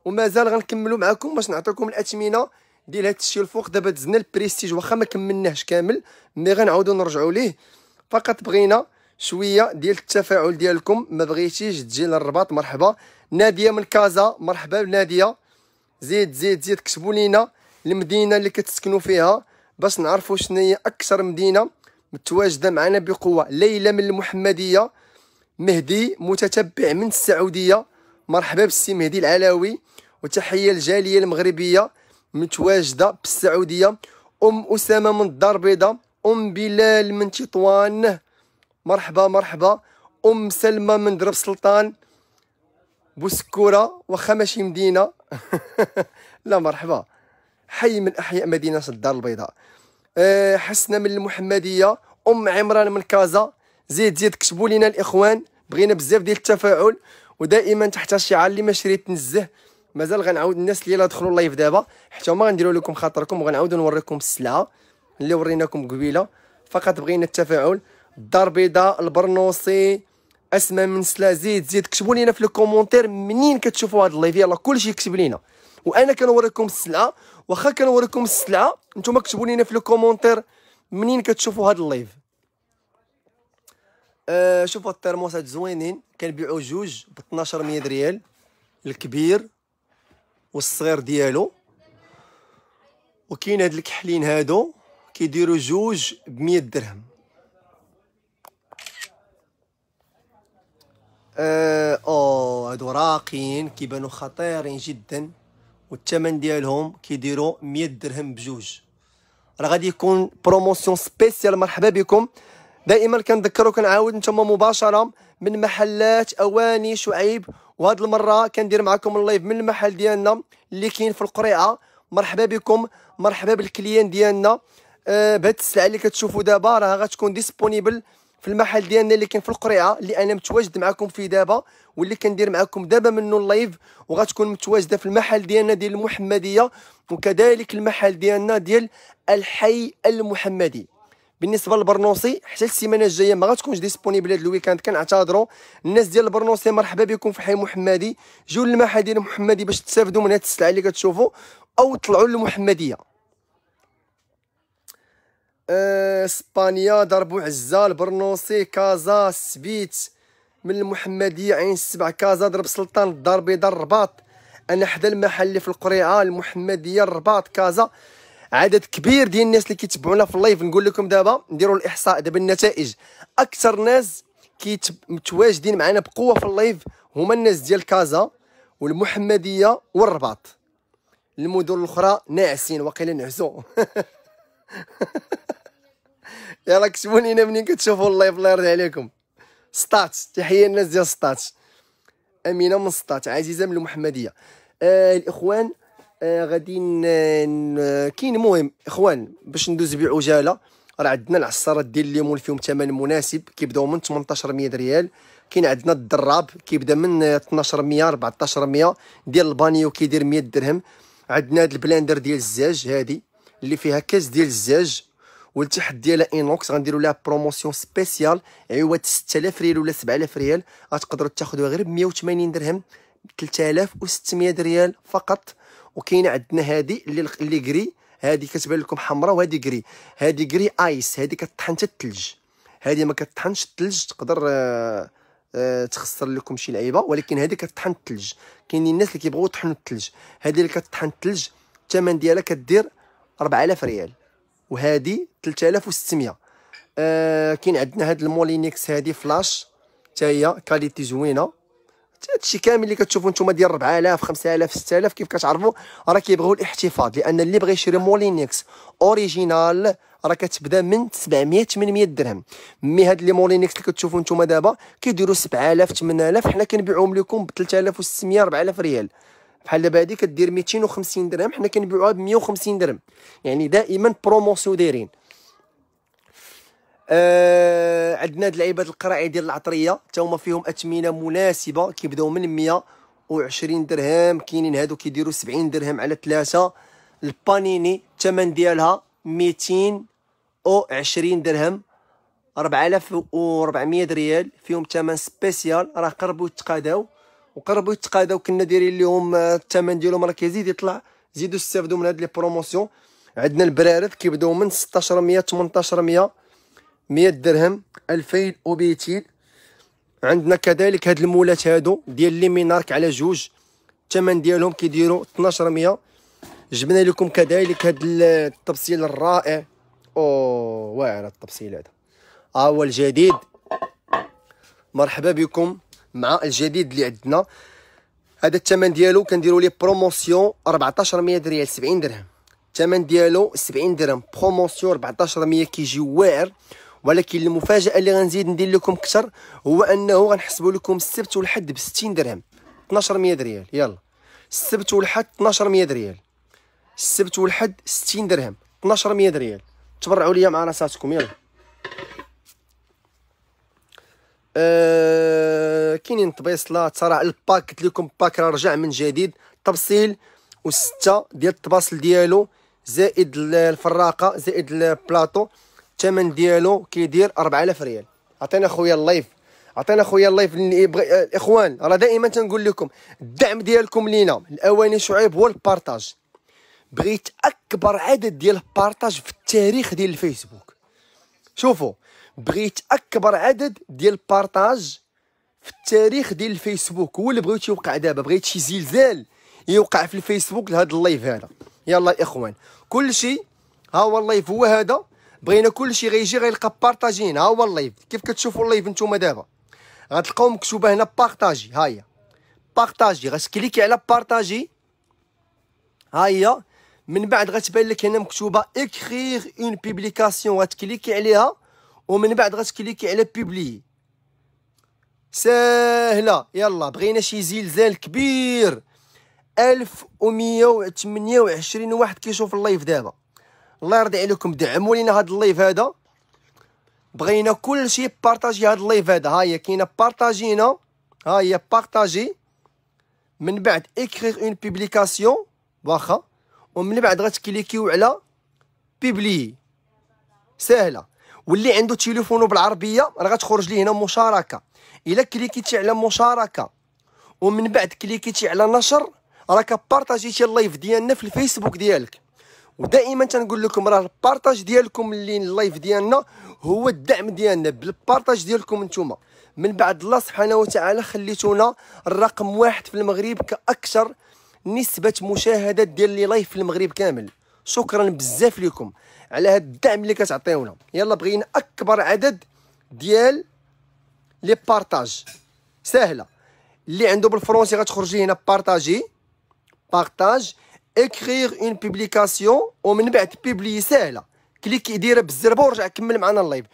ومازال غنكملوا معكم باش نعطيكم الاثمنه ديال هذا الشيء الفوق دابا دزنا البريستيج واخا ما كملناهش كامل مي غنعاودو نرجعوا ليه فقط بغينا شويه ديال التفاعل ديالكم ما بغيتيش تجي للرباط مرحبا ناديه من كازا مرحبا بناديه زيد زيد زيد كتبوا لينا المدينه اللي كتسكنوا فيها باش نعرفوا شنو هي اكثر مدينه متواجده معنا بقوه ليلى من المحمديه مهدي متتبع من السعوديه مرحبا بالسي مهدي العلاوي وتحيه الجاليه المغربيه متواجده بالسعوديه ام اسامه من الدار البيضاء ام بلال من تطوان مرحبا مرحبا ام سلمى من درب سلطان بوسكوره وخمشي ماشي مدينه لا مرحبا حي من أحياء مدينة الدار البيضاء أه، حسنا من المحمدية أم عمران من كازا زيد زيد كتبوا لنا الإخوان بغينا بزاف ديال التفاعل ودائما تحت الشعار اللي ما شريت نزه مازال غنعاود الناس اللي لا دخلوا اللايف دابا حتى هما غنديروا لكم خاطركم وغنعاودوا نوريكم السلعه اللي وريناكم قبيله فقط بغينا التفاعل الدار البيضاء البرنوصي اسماء من سلا زيد زيد كتبوا لنا في الكومونتير منين كتشوفوا هذا اللايف يلاه كلشي يكتب لينا وانا كنوريكم السلعه واخا كنوريكم السلعه نتوما كتبوا لينا في لو منين كتشوفوا هذا اللايف آه شوفوا الترموسات زوينين كنبيعوا جوج ب 1200 ريال الكبير والصغير ديالو وكاين هاد الكحلين هادو كيديروا جوج ب 100 درهم آه او هادو راقيين كيبانوا خطيرين جدا والثمن ديالهم كيديروا 100 درهم بجوج راه غادي يكون بروموسيون سبيسيال مرحبا بكم دائما كنذكر وكنعاود نتوما مباشره من محلات اواني شعيب وهاد المره كندير معكم اللايف من المحل ديالنا اللي كاين في القريعه مرحبا بكم مرحبا بالكليان ديالنا أه بهاد السلعه اللي كتشوفوا دابا راه غتكون ديسبونيبل في المحل ديالنا اللي كاين في القريعه اللي انا متواجد معكم فيه دابا واللي كندير معكم دابا منه اللايف وغتكون متواجده في المحل ديالنا ديال المحمديه وكذلك المحل ديالنا ديال الحي المحمدي بالنسبه للبرنوسي حتى السيمانه الجايه ما غتكونش ديسبونيبل هذا الويكاند كنعتذروا الناس ديال البرنوسي مرحبا بكم في حي محمدي جو للمحل ديال محمدي باش تستافدوا من هذه السلعه اللي كتشوفوا او طلعوا للمحمديه آه، اسبانيا ضربوا عزه البرنوسي كازا السبيت من المحمديه عين السبع كازا ضرب سلطان الدار البيضاء الرباط انا حدا المحلي في القريعه المحمديه الرباط كازا عدد كبير ديال الناس اللي كيتبعونا في اللايف نقول لكم دابا نديروا الاحصاء دابا النتائج اكثر ناس متواجدين معنا بقوه في اللايف هما الناس ديال كازا والمحمديه والرباط المدن الاخرى ناعسين وقيلا نعسو يلا كتبوا لينا منين كتشوفوا اللايف الله يرضي عليكم سطات تحيه الناس ديال سطات امينه من سطات عزيزه من المحمديه آه الاخوان آه غادي كاين المهم اخوان باش ندوز بعجاله راه عندنا العصارات ديال الليمون فيهم ثمن مناسب كيبداو من 1800 ريال كاين عندنا الدراب كيبدا من 1200 1400 ديال البانيو كيدير 100 درهم عندنا هاد البلاندر ديال الزاج هادي اللي فيها كاس ديال الزاج والتحت ديالها انوكس غنديروا لها بروموسيون سبيسيال عوض 6000 ريال ولا 7000 ريال غتقدروا تاخذوها غير ب 180 درهم 3600 ريال فقط وكاينه عندنا هذه اللي اللي كري هذه كتبان لكم حمراء وهذه كري هذه كري ايس هذه كطحن حتى الثلج هذه ما كطحنش الثلج تقدر آه أه تخسر لكم شي لعيبه ولكن هذه كطحن الثلج كاينين الناس اللي كيبغوا يطحنوا الثلج هذه اللي كطحن الثلج الثمن ديالها كدير 4000 ريال وهذه 3600 آه كاين عندنا هاد المولينيكس هادي فلاش حتى هي كاليتي زوينه هادشي كامل اللي كتشوفوا نتوما ديال 4000 5000 6000 كيف كتعرفوا راه كيبغيو الاحتفاظ لان اللي بغى يشري مولينيكس اوريجينال راه كتبدا من 700 800 درهم مي هاد لي مولينيكس اللي كتشوفوا نتوما دابا كيديروا 7000 8000 حنا كنبيعوهم لكم ب 3600 4000 ريال بحال دابا هذه كدير 250 درهم حنا كنبيعوها ب 150 درهم يعني دائما بروموسيو دايرين آه عندنا هاد العيبات القراعي ديال العطريه حتى هما فيهم اثمنه مناسبه كيبداو من 120 درهم كاينين هادو كيديروا 70 درهم على ثلاثه البانيني الثمن ديالها 220 درهم 4400 ريال فيهم ثمن سبيسيال راه قربوا يتقاداو وقربوا يتقاداو كنا دايرين لهم آه، الثمن ديالهم راه كيزيد يطلع زيدوا استافدوا من هاد لي بروموسيون عندنا البرارات كيبداو من 1600 1800 100 درهم 2000 وبيتين عندنا كذلك هاد المولات هادو ديال لي مينارك على جوج الثمن ديالهم كيديروا 1200 جبنا لكم كذلك هاد التبسيل الرائع اوه واعر التبسيل هذا ها آه، هو الجديد مرحبا بكم مع الجديد اللي عندنا هذا الثمن ديالو كنديروا ليه بروموسيون 1400 ريال 70 درهم الثمن ديالو 70 درهم بروموسيون 1400 كيجي واعر ولكن المفاجاه اللي غنزيد ندير لكم اكثر هو انه غنحسبوا لكم السبت والحد ب 60 درهم 1200 ريال يلا السبت والحد 1200 ريال السبت والحد 60 درهم 1200 ريال تبرعوا ليا مع راساتكم يلا آه، كاينين طبيصلات صراحه الباك قلت لكم باك راه رجع من جديد تبصيل وستة ديال الطباصل ديالو زائد الفراقه زائد البلاطو الثمن ديالو كيدير 4000 ريال عطينا خويا اللايف عطينا خويا اللايف اللي يبغي الاخوان آه، راه دائما تنقول لكم الدعم ديالكم لينا الاواني شعيب هو البارطاج بغيت اكبر عدد ديال البارطاج في التاريخ ديال الفيسبوك شوفوا بغيت اكبر عدد ديال البارطاج في التاريخ ديال الفيسبوك هو اللي بغيت يوقع دابا بغيت شي زلزال يوقع في الفيسبوك لهذا اللايف هذا يلا الاخوان كل شيء ها هو اللايف هو هذا بغينا كل شيء غيجي غيلقى بارطاجين ها هو اللايف كيف كتشوفوا اللايف نتوما دابا غتلقاو مكتوبه هنا بارطاجي ها هي بارطاجي غتكليكي على بارطاجي ها هي من بعد غتبان لك هنا مكتوبه اكريغ اون بيبليكاسيون غتكليكي عليها ومن بعد غتكليكي على بيبلي ساهله يلا بغينا شي زلزال كبير وعشرين واحد كيشوف اللايف دابا الله يرضي عليكم دعموا لينا هاد اللايف هذا بغينا كلشي بارطاجي هاد اللايف هذا ها هي كاينه بارطاجينا ها هي بارطاجي من بعد اكريغ اون بيبليكاسيون واخا ومن بعد غتكليكيو على بيبلي ساهله واللي عنده تليفونه بالعربيه راه غتخرج ليه هنا مشاركه الا كليكيتي على مشاركه ومن بعد كليكيتي على نشر راك بارطاجيتي اللايف ديالنا في الفيسبوك ديالك ودائما تنقول لكم راه البارطاج ديالكم اللي اللايف ديالنا هو الدعم ديالنا بالبارطاج ديالكم نتوما من بعد الله سبحانه وتعالى خليتونا الرقم واحد في المغرب كاكثر نسبه مشاهدات ديال لي لايف في المغرب كامل شكرا بزاف لكم على هذا الدعم اللي كتعطيونا يلا بغينا اكبر عدد ديال لي بارطاج سهله اللي عنده بالفرنسي غتخرجي هنا بارطاجي بارطاج اكريغ اون بوبليكاسيون ومن بعد بوبلي سهله كليك يديرها بالزربه ورجع كمل معنا اللايف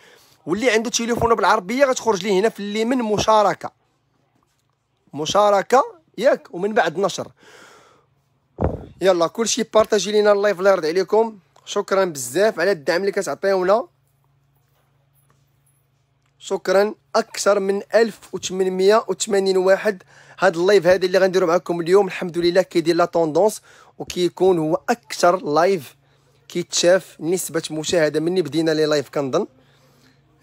واللي عنده تليفونه بالعربيه غتخرج ليه هنا في من مشاركه مشاركه ياك ومن بعد نشر يلا كلشي بارطاجي لينا اللايف الله يرضي عليكم شكرا بزاف على الدعم اللي كتعطيونا شكرا اكثر من 1880 واحد هاد اللايف هذا اللي غنديرو معكم اليوم الحمد لله كيدير لا طوندونس وكيكون هو اكثر لايف كيتشاف نسبه مشاهده مني بدينا لي لايف كنظن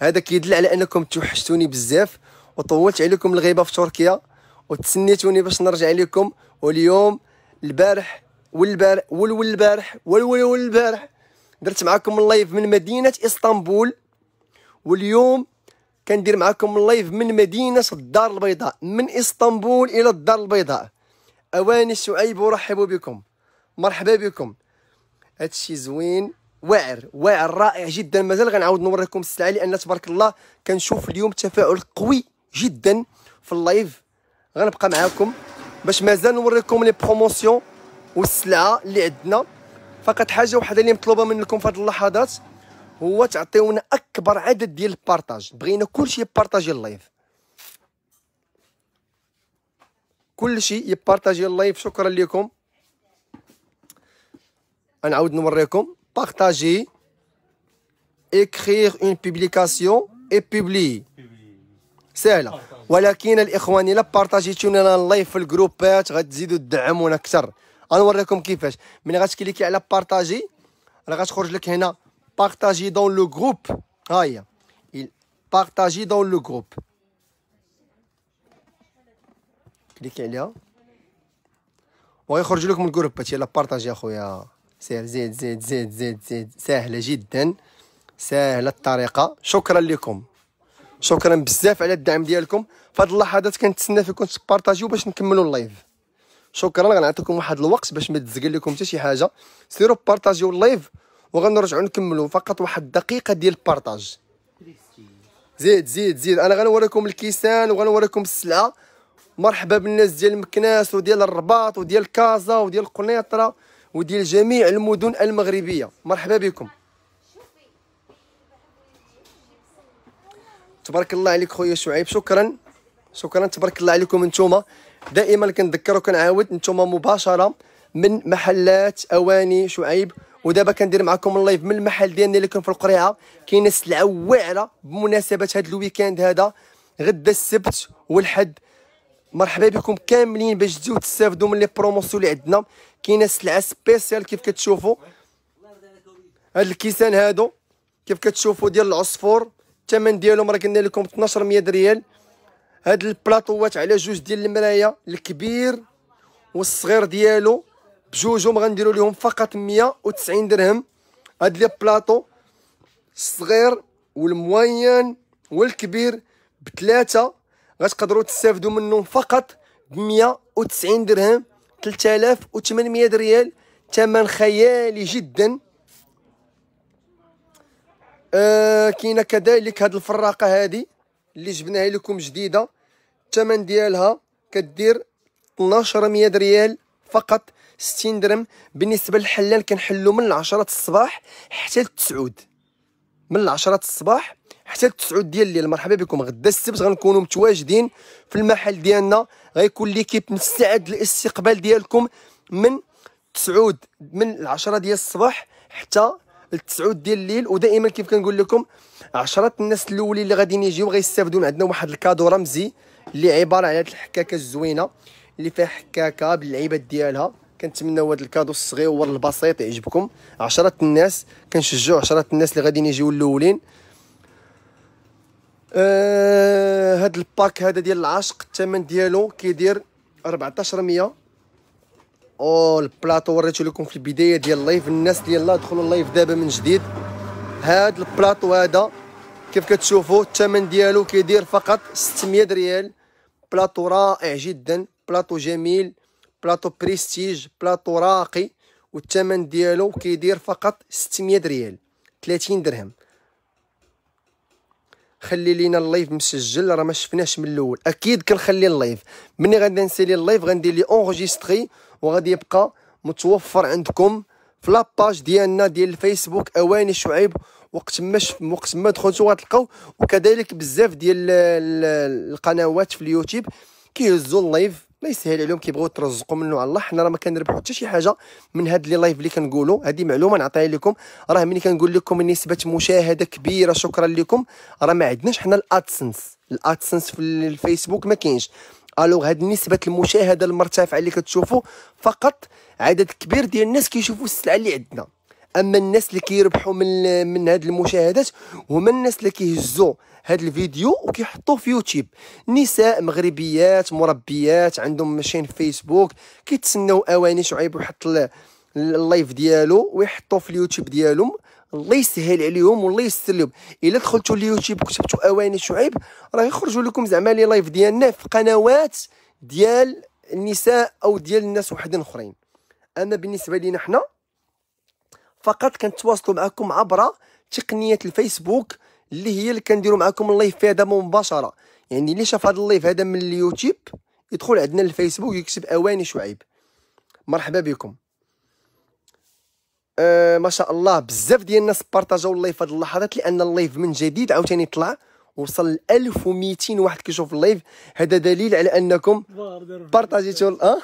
هذا كيدل على انكم توحشتوني بزاف وطولت عليكم الغيبه في تركيا وتسنيتوني باش نرجع لكم واليوم البارح والبارح والوالبارح والوالبارح درت معكم اللايف من مدينه اسطنبول واليوم كندير معكم اللايف من مدينه الدار البيضاء من اسطنبول الى الدار البيضاء اواني شعيب ارحب بكم مرحبا بكم هادشي زوين واعر واعر رائع جدا مازال غنعاود نوريكم السلعه لان تبارك الله كنشوف اليوم تفاعل قوي جدا في اللايف غنبقى معاكم باش مازال نوريكم لي بروموسيون والسلعه اللي عندنا فقط حاجه واحده اللي مطلوبه منكم في هذه اللحظات هو تعطيونا اكبر عدد ديال البارطاج بغينا كلشي يبارطاجي اللايف كلشي يبارطاجي اللايف شكرا لكم غنعاود نوريكم بارطاجي اكريغ اون بوبليكاسيون اي بوبلي سهله ولكن الاخوان الا بارطاجيتونا اللايف في الجروبات غتزيدوا تدعمونا اكثر غنوريكم كيفاش ملي غتكليكي على بارطاجي راه غتخرج لك هنا بارطاجي دون لو جروب ها هي بارطاجي دون لو جروب كليكي عليها وغيخرج لكم الجروبات يلا بارطاجي اخويا سير زيد زيد زيد زيد زيد سهله جدا سهله الطريقه شكرا لكم شكرا بزاف على الدعم ديالكم فهاد اللحظات كنتسنى فيكم تبارطاجيو باش نكملوا اللايف شكرا غنعطيكم واحد الوقت باش ما تزقل لكم حتى شي حاجه سيروا بارطاجيو اللايف وغنرجعوا نكملوا فقط واحد الدقيقه ديال البارطاج زيد زيد زيد انا غنوريكم الكيسان وغنوريكم السلعه مرحبا بالناس ديال مكناس وديال الرباط وديال كازا وديال قنيطره وديال جميع المدن المغربيه مرحبا بكم تبارك الله عليك خويا شعيب شكرا شكرا تبارك الله عليكم نتوما دائما كنذكر وكنعاود نتوما مباشره من محلات اواني شعيب ودابا كندير معكم اللايف من المحل ديالنا اللي كان في القريعه كاينه سلعه واعره بمناسبه هذا الويكاند هذا غدا السبت والحد مرحبا بكم كاملين باش تجيو تستافدوا من لي بروموسيون اللي عندنا كاينه سلعه سبيسيال كيف كتشوفوا هاد الكيسان هادو كيف كتشوفوا ديال العصفور الثمن ديالهم راه قلنا لكم 1200 ريال هاد البلاطوات على جوج ديال المرايا الكبير والصغير ديالو بجوجهم غنديروا لهم فقط 190 درهم هاد لي بلاطو الصغير والموين والكبير بثلاثه غتقدروا تستافدوا منهم فقط ب 190 درهم 3800 ريال ثمن خيالي جدا آه كاينه كذلك هاد الفراقه هادي اللي جبناها لكم جديده الثمن ديالها كدير 1200 ريال فقط 60 درهم بالنسبه للحلال كنحلوا من 10 الصباح حتى 9 من 10 الصباح حتى التسعود ديال الليل مرحبا بكم غدا السبت غنكونوا متواجدين في المحل ديالنا غيكون ليكيب مستعد للاستقبال ديالكم من تسعود من 10 ديال الصباح حتى 9 ديال الليل ودائما كيف كنقول لكم 10 الناس الاولين اللي غاديين يجيو غيستافدوا عندنا واحد الكادو رمزي اللي عباره على هاد الحكاكه الزوينه اللي فيها حكاكه باللعيبات ديالها كنتمناو هذا الكادو الصغير البسيط يعجبكم عشرة الناس كنشجعوا عشرة الناس اللي غاديين يجيو الاولين آه هاد الباك هذا ديال العشق الثمن ديالو كيدير 1400 او البلاطو وريته لكم في البدايه ديال اللايف الناس اللي يلاه دخلوا اللايف دابا من جديد هاد البلاطو هذا كيف كتشوفوا الثمن ديالو كيدير فقط 600 ريال بلاطو رائع جدا بلاطو جميل بلاطو بريستيج بلاطو راقي والثمن ديالو كيدير فقط 600 ريال 30 درهم خلي لينا اللايف مسجل راه ما شفناش من الاول اكيد كنخلي اللايف ملي غادي نسالي اللايف غندير لي اونجيستري وغادي يبقى متوفر عندكم في لاباج ديالنا ديال الفيسبوك اواني شعيب وقت ما وقت ما دخلتوا غتلقاو وكذلك بزاف ديال القنوات في اليوتيوب كيهزوا اللايف ما يسهل عليهم كيبغيو يترزقوا منه على الله حنا راه ما كنربحوا حتى شي حاجه من هاد لي لايف اللي كنقولوا هذه معلومه نعطيها لكم راه ملي كنقول لكم نسبه مشاهده كبيره شكرا لكم راه ما عندناش حنا الادسنس الادسنس في الفيسبوك ما كاينش الوغ هاد نسبه المشاهده المرتفعه اللي كتشوفوا فقط عدد كبير ديال الناس كيشوفوا السلعه اللي عندنا اما الناس اللي كيربحوا من من هاد المشاهدات هما الناس اللي كيهزوا هاد الفيديو وكيحطوه في يوتيوب نساء مغربيات مربيات عندهم ماشين فيسبوك كيتسناو اواني شعيب ويحط اللايف ديالو ويحطوه في اليوتيوب ديالهم الله يسهل عليهم والله يسر لهم الا دخلتوا اليوتيوب وكتبتوا اواني شعيب راه يخرجوا لكم زعما لي لايف ديالنا في قنوات ديال النساء او ديال الناس وحدين اخرين اما بالنسبه لينا حنا فقط كنتواصلوا معكم عبر تقنيه الفيسبوك اللي هي اللي كنديروا معكم اللايف فيها دابا مباشره يعني اللي شاف هذا اللايف هذا من اليوتيوب يدخل عندنا الفيسبوك يكتب اواني شعيب مرحبا بكم آه ما شاء الله بزاف ديال الناس بارطاجاو اللايف هذه اللحظات لان اللايف من جديد عاوتاني طلع وصل 1200 واحد كيشوف اللايف هذا دليل على انكم بارطاجيتو اه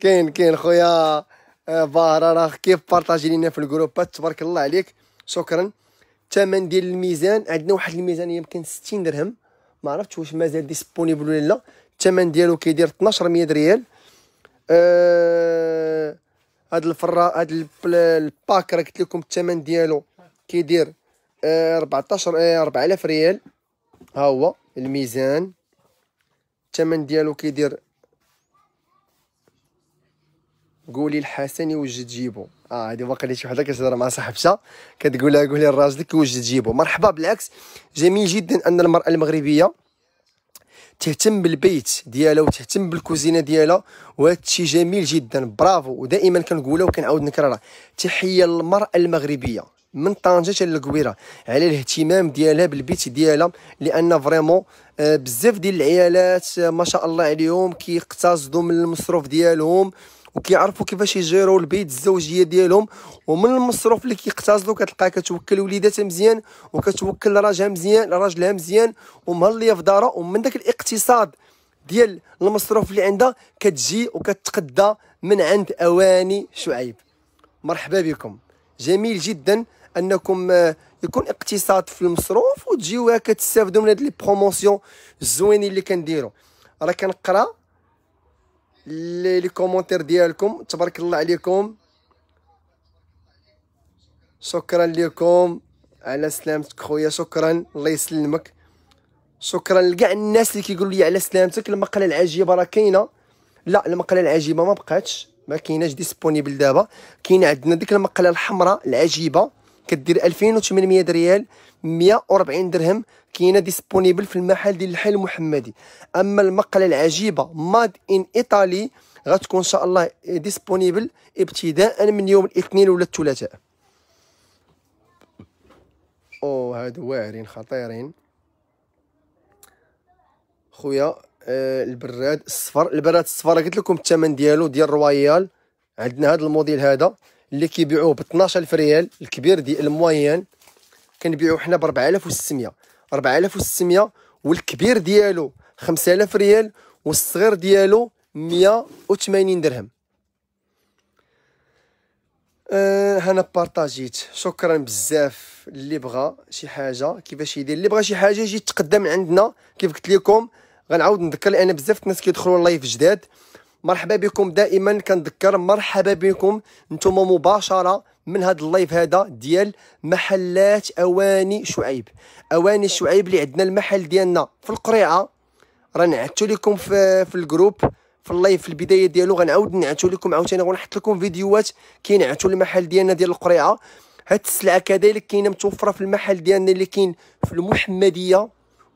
كاين كاين خويا آه، فارا راه كيف بارطاجي لينا في الجروبات تبارك الله عليك شكرا الثمن ديال الميزان عندنا واحد الميزان يمكن 60 درهم ما عرفتش واش مازال ديسبونيبل ولا لا الثمن ديالو كيدير 1200 ريال آه هاد الفرا هاد الباك راه قلت لكم الثمن ديالو كيدير آه 14 آه 4000 ريال ها هو الميزان الثمن ديالو كيدير قولي الحسن يوجد جيبو اه هذه واقيلا شي وحده كتهضر مع صاحبتها كتقول لها قولي لراجلك يوجد جيبو مرحبا بالعكس جميل جدا ان المراه المغربيه تهتم بالبيت ديالها وتهتم بالكوزينه ديالها وهذا الشيء جميل جدا برافو ودائما كنقولها وكنعاود نكررها تحيه للمراه المغربيه من طنجه حتى للقويره على الاهتمام ديالها بالبيت ديالها لان فريمون آه، بزاف ديال العيالات آه، ما شاء الله عليهم كيقتصدوا من المصروف ديالهم وكيعرفوا كيفاش يجيروا البيت الزوجيه ديالهم ومن المصروف اللي كيقتصدوا كتلقاها كتوكل وليداتها مزيان وكتوكل راجلها مزيان راجلها مزيان ومهليه في دارها ومن داك الاقتصاد ديال المصروف اللي عندها كتجي وكتقدى من عند اواني شعيب مرحبا بكم جميل جدا انكم آه، يكون اقتصاد في المصروف وتجيو كتستافدوا من هاد لي بروموسيون الزوينين اللي كنديروا راه كنقرا لي كومونتير ديالكم تبارك الله عليكم شكرا لكم على سلامتك خويا شكرا الله يسلمك شكرا لكاع الناس اللي كيقولوا لي على سلامتك المقله العجيبه راه كاينه لا المقله العجيبه ما بقاتش ما كايناش ديسبونيبل دابا كاين عندنا ديك المقله الحمراء العجيبه كدير 2800 ريال 140 درهم كاينه ديسبونيبل في المحل ديال الحي المحمدي اما المقله العجيبه ماد ان ايطالي غتكون ان شاء الله ديسبونيبل ابتداء من يوم الاثنين ولا الثلاثاء او هادو واعرين خطيرين خويا آه البراد الصفر البراد الصفر قلت لكم الثمن ديالو ديال رويال عندنا هذا الموديل هذا اللي كيبيعوه ب 12000 ريال الكبير ديال الموين كنبيعوه حنا ب 4600 4600 والكبير ديالو 5000 ريال والصغير ديالو 180 درهم أه انا بارطاجيت شكرا بزاف اللي بغى شي حاجه كيفاش يدير اللي بغى شي حاجه يجي يتقدم عندنا كيف قلت لكم غنعاود نذكر لان بزاف الناس كيدخلوا اللايف جداد مرحبا بكم دائما كنذكر مرحبا بكم نتوما مباشره من هذا اللايف هذا ديال محلات اواني شعيب اواني شعيب اللي عندنا المحل ديالنا في القريعه راه نعدتو لكم في في الجروب في اللايف في البدايه ديالو غنعاود نعتو لكم عاوتاني غنحط لكم فيديوهات كينعتو المحل ديالنا ديال القريعه هاد السلعه كذلك كاينه متوفره في المحل ديالنا اللي كاين في المحمديه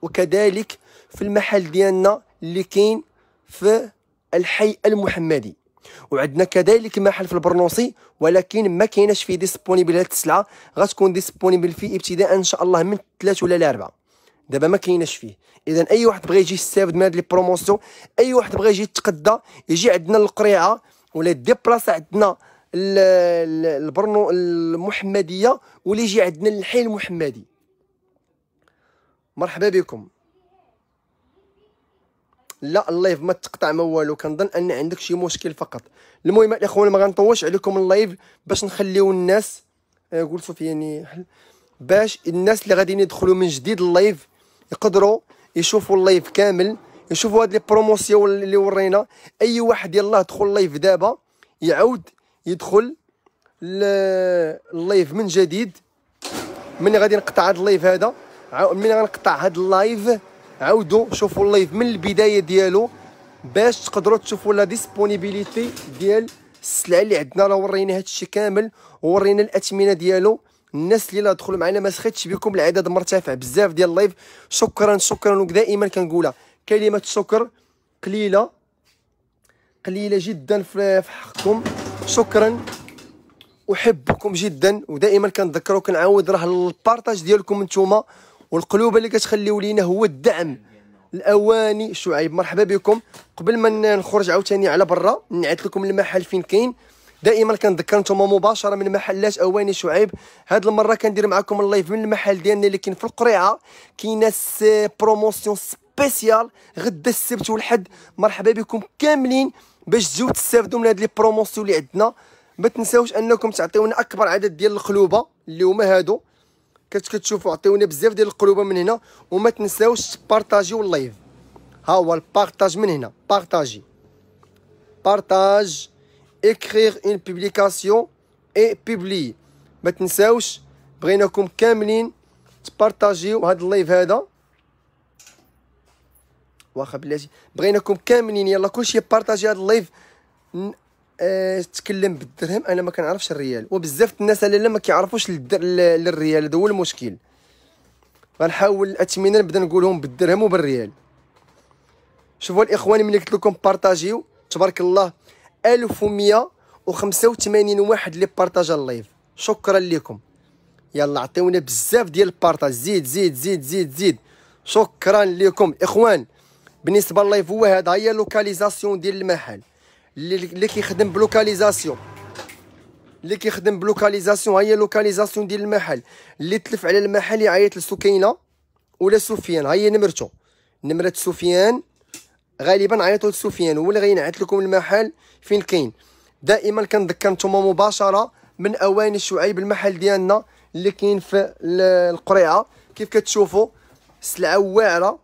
وكذلك في المحل ديالنا اللي كاين في الحي المحمدي وعندنا كذلك محل في البرنوصي ولكن ما كايناش فيه ديسبونيبل هاد السلعه غتكون ديسبونيبل فيه ابتداء ان شاء الله من الثلاث ولا الاربع دابا ما كايناش فيه اذا اي واحد بغى يجي يستافد من هاد لي بروموسيون اي واحد بغى يجي يتقدى يجي عندنا للقريعه ولا ديبلاص عندنا البرنو المحمديه ولا يجي عندنا الحي المحمدي مرحبا بكم لا اللايف ما تقطع ما والو كنظن ان عندك شي مشكل فقط المهم الاخوان ما غنطولش عليكم اللايف باش نخليو الناس آه، قول يعني باش الناس اللي غاديين يدخلوا من جديد اللايف يقدروا يشوفوا اللايف كامل يشوفوا هاد لي بروموسيون اللي ورينا اي واحد يلاه دخل اللايف دابا يعاود يدخل اللايف من جديد من غادي نقطع هاد اللايف هذا من غنقطع هاد اللايف عاودوا شوفوا اللايف من البدايه ديالو باش تقدروا تشوفوا لا ديسبونيبيليتي ديال السلعه اللي عندنا راه ورينا هادشي كامل ورينا الاثمنه ديالو الناس اللي لا دخلوا معنا ما سخيتش بكم العدد مرتفع بزاف ديال اللايف شكرا شكرا ودائما كنقولها كلمه شكر قليله قليله جدا في حقكم شكرا احبكم جدا ودائما كنذكر وكنعاود راه البارطاج ديالكم نتوما والقلوب اللي كتخليو لينا هو الدعم الاواني شعيب مرحبا بكم قبل ما نخرج عاوتاني على برا نعيط لكم المحل فين كاين دائما كنذكر نتوما مباشره من محلات اواني شعيب هاد المره كندير معكم اللايف من المحل ديالنا اللي كاين في القريعه كاينه بروموسيون سبيسيال غدا السبت والحد مرحبا بكم كاملين باش تجيو تستافدوا من هاد لي بروموسيون اللي عندنا ما تنساوش انكم تعطيونا اكبر عدد ديال القلوبه اللي هما هادو كتشوفوا عطيونا بزاف ديال القلوبه من هنا وما تنساوش تبارطاجيو اللايف ها هو البارطاج من هنا بارطاجي بارطاج اكريغ اون بوبليكاسيون اي بوبلي ما تنساوش بغيناكم كاملين تبارطاجيو هاد اللايف هذا واخا بلاتي بغيناكم كاملين يلا كلشي بارطاجي هاد اللايف أه تكلم بالدرهم انا ما كنعرفش الريال وبزاف الناس اللي ما كيعرفوش الريال هذا هو المشكل غنحاول الاثمنه نبدا نقولهم بالدرهم وبالريال شوفوا الاخوان ملي قلت لكم بارطاجيو تبارك الله 1185 واحد اللي بارطاجا اللايف شكرا لكم يلا عطيونا بزاف ديال البارطاج زيد زيد زيد زيد زيد شكرا لكم اخوان بالنسبه لللايف هو هذا هي لوكاليزاسيون ديال المحل اللي كيخدم بلوكاليزاسيون اللي كيخدم بلوكاليزاسيون هي لوكاليزاسيون ديال المحل اللي تلف على المحل يعيط لسكينه ولا سفيان هي نمرته نمره سفيان غالبا عيطوا لسفيان هو اللي غينعت لكم المحل فين كاين دائما كنذكر نتوما مباشره من اواني شعيب المحل ديالنا اللي كاين في القريعه كيف كتشوفوا سلعه واعره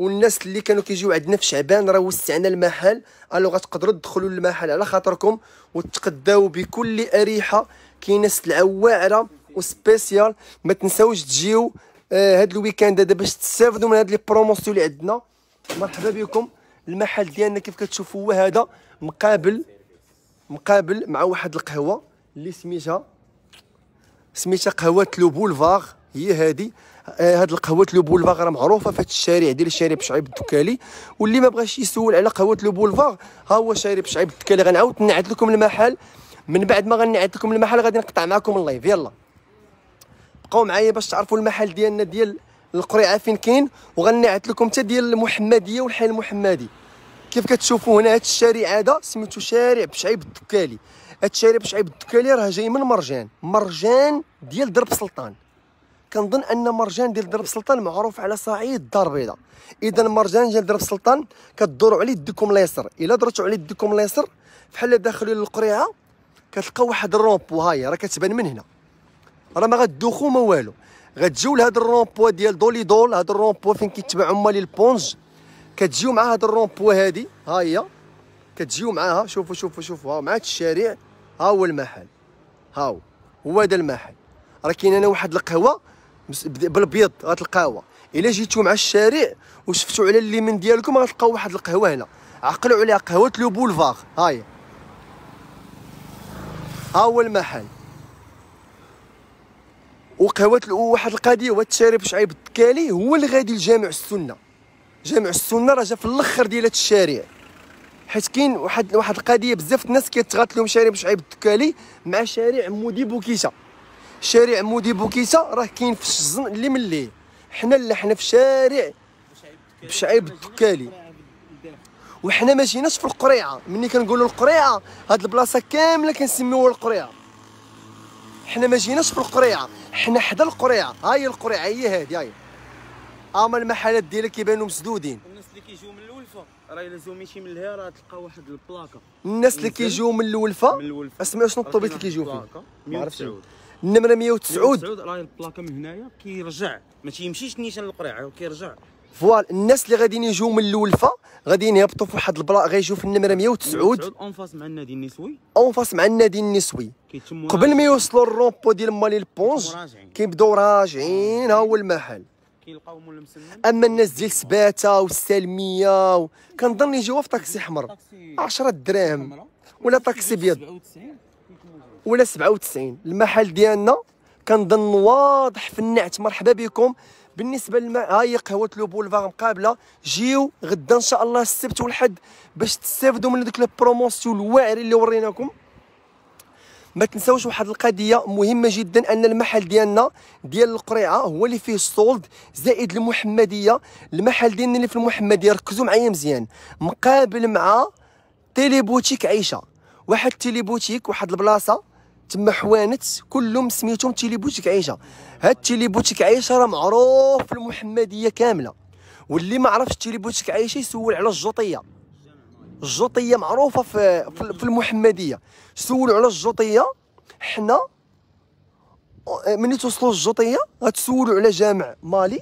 والناس اللي كانوا كيجيو عندنا في شعبان راه وسعنا المحل الو غتقدروا تدخلوا للمحل على خاطركم وتقداو بكل اريحه كاينه سلعه واعره وسبيسيال ما تنساوش تجيو آه هاد الويكاند هذا باش تستافدوا من هاد لي بروموسيون اللي عندنا مرحبا بكم المحل ديالنا كيف كتشوفوا هو هذا مقابل مقابل مع واحد القهوه اللي سميتها سميتها قهوه لو بولفار هي هذه آه، هاد القهوه لو بولفار راه معروفه فهاد الشارع ديال الشارع بشعيب الدكالي واللي ما بغاش يسول على قهوه لو بولفار ها هو شارع بشعيب الدكالي غنعاود نعد لكم المحل من بعد ما غنعد لكم المحل غادي نقطع معكم اللايف يلا بقاو معايا باش تعرفوا المحل ديالنا ديال القريعه فين كاين وغنعت لكم حتى ديال المحمديه والحي المحمدي كيف كتشوفوا هنا هاد الشارع هذا سميتو شارع بشعيب الدكالي هاد الشارع بشعيب الدكالي راه جاي من مرجان مرجان ديال درب سلطان كنظن ان مرجان ديال درب سلطان معروف على صعيد الدار البيضاء اذا مرجان ديال درب سلطان كدوروا عليه يدكم اليسر الا درتوا عليه يدكم اليسر فحال داخلوا للقريعه كتلقى واحد الرومبو هاي راه كتبان من هنا راه ما غدوخو ما والو غتجيو لهاد الرومبو ديال دولي دول هاد الرومبو فين كيتباع عمال البونج كتجيو مع هاد الرومبو هادي ها هي كتجيو معاها شوفوا شوفوا شوفوا ها مع الشارع ها هو المحل ها هو هذا المحل راه كاين هنا واحد القهوه بالابيض غتلقاوها الا جيتو مع الشارع وشفتو على اليمين ديالكم غتلقاو واحد القهوه هنا عقلوا عليها قهوه لو بولفار هاي ها هو المحل وقهوه واحد القضيه هو باش عيب الدكالي هو اللي غادي لجامع السنه جامع السنه راه جا في الاخر ديال هاد الشارع حيت كاين واحد واحد القضيه بزاف الناس مشاري باش عيب الدكالي مع شارع مودي بوكيشه شارع مودي بوكيسه راه كاين في الزن اللي من اللي حنا لا حنا في شارع بشعيب الدكالي وحنا ما جيناش في القريعه ملي كنقولوا القريعه هاد البلاصه كامله كنسميوها القريعه حنا ما جيناش في القريعه حنا حدا القريعه ها هي القريعه هي هادي هاي اما المحلات ديالها كيبانوا مسدودين الناس اللي كيجيو من الولفه راه الا شي من الهيره راه تلقى واحد البلاكه الناس اللي كيجيو من الولفه اسمع شنو الطوبيت اللي كيجيو فيه ما عرفتش النمره 109 راه البلاكه من هنايا كيرجع ما تيمشيش نيشان للقريعه كيرجع فوال الناس اللي غاديين يجوا من الولفه غاديين يهبطوا في واحد البلاصه غيجيو في النمره 109 اون فاس مع النادي النسوي اون فاس مع النادي النسوي قبل ما يوصلوا الرومبو ديال مالي البونج كيبداو راجعين ها هو المحل كيلقاو مول اما الناس ديال سباته والسالميه و... كنظن يجيوها في طاكسي حمر 10 دراهم ولا طاكسي ابيض 97 ولا 97 المحل ديالنا كنظن واضح في النعت مرحبا بكم بالنسبه للماء ها هي قهوه لو بولفار مقابله جيو غدا ان شاء الله السبت والحد باش تستافدوا من ذوك البروموسيون الواعر اللي وريناكم ما تنساوش واحد القضيه مهمه جدا ان المحل ديالنا ديال القريعه هو اللي فيه السولد زائد المحمديه المحل ديالنا اللي في المحمديه ركزوا معايا مزيان مقابل مع تيلي بوتيك عيشه واحد تيلي بوتيك واحد البلاصه تما حوانت كلهم سميتهم تيلي بوتيك عيشه هاد تيلي بوتيك عيشه راه معروف في المحمديه كامله واللي ما عرفش تيلي بوتيك عيشه يسول على الجوطيه الجوطيه معروفه في في المحمديه سولوا على الجوطيه حنا ملي توصلوا الجوطيه غتسولوا على جامع مالي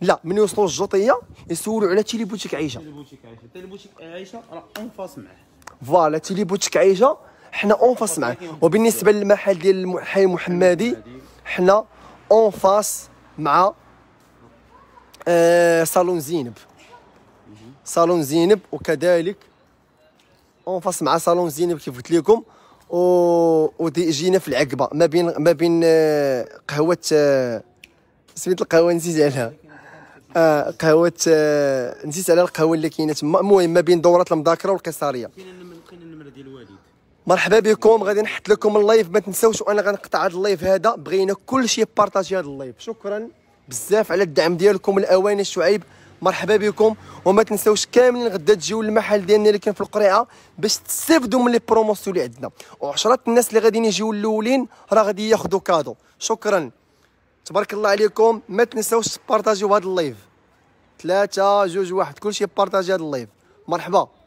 لا ملي يوصلوا الجوطيه يسولوا على تيلي بوتيك عيشه تيلي بوتيك عيشه تيلي بوتيك عيشه راه انفاس معاه فوالا تيلي بوتيك عيشه حنا اون فاس معاه وبالنسبه للمحل ديال الحي المحمدي حنا اون فاس مع آه، صالون زينب صالون زينب وكذلك اون فاس مع صالون زينب كيف قلت لكم و ودي جينا في العقبه ما بين ما بين آه، قهوه آه، سميت القهوه نسيت عليها آه قهوه آه نسيت على القهوه اللي كاينه تما المهم ما بين دوره المذاكره والقيصريه مرحبا بكم غادي نحط لكم اللايف ما تنساوش وانا غنقطع هذا اللايف هذا بغينا كل شيء يبارطاجي هذا اللايف شكرا بزاف على الدعم ديالكم الاواني الشعيب مرحبا بكم وما تنساوش كاملين غدا تجيو للمحل ديالنا اللي كان في القريعه باش تستافدوا من لي بروموسيون اللي عندنا وعشرة الناس اللي غاديين يجيو الاولين راه غادي ياخذوا كادو شكرا تبارك الله عليكم ما تنساوش تبارطاجيو هذا اللايف ثلاثة جوج واحد كل شيء بارطاجي هذا اللايف مرحبا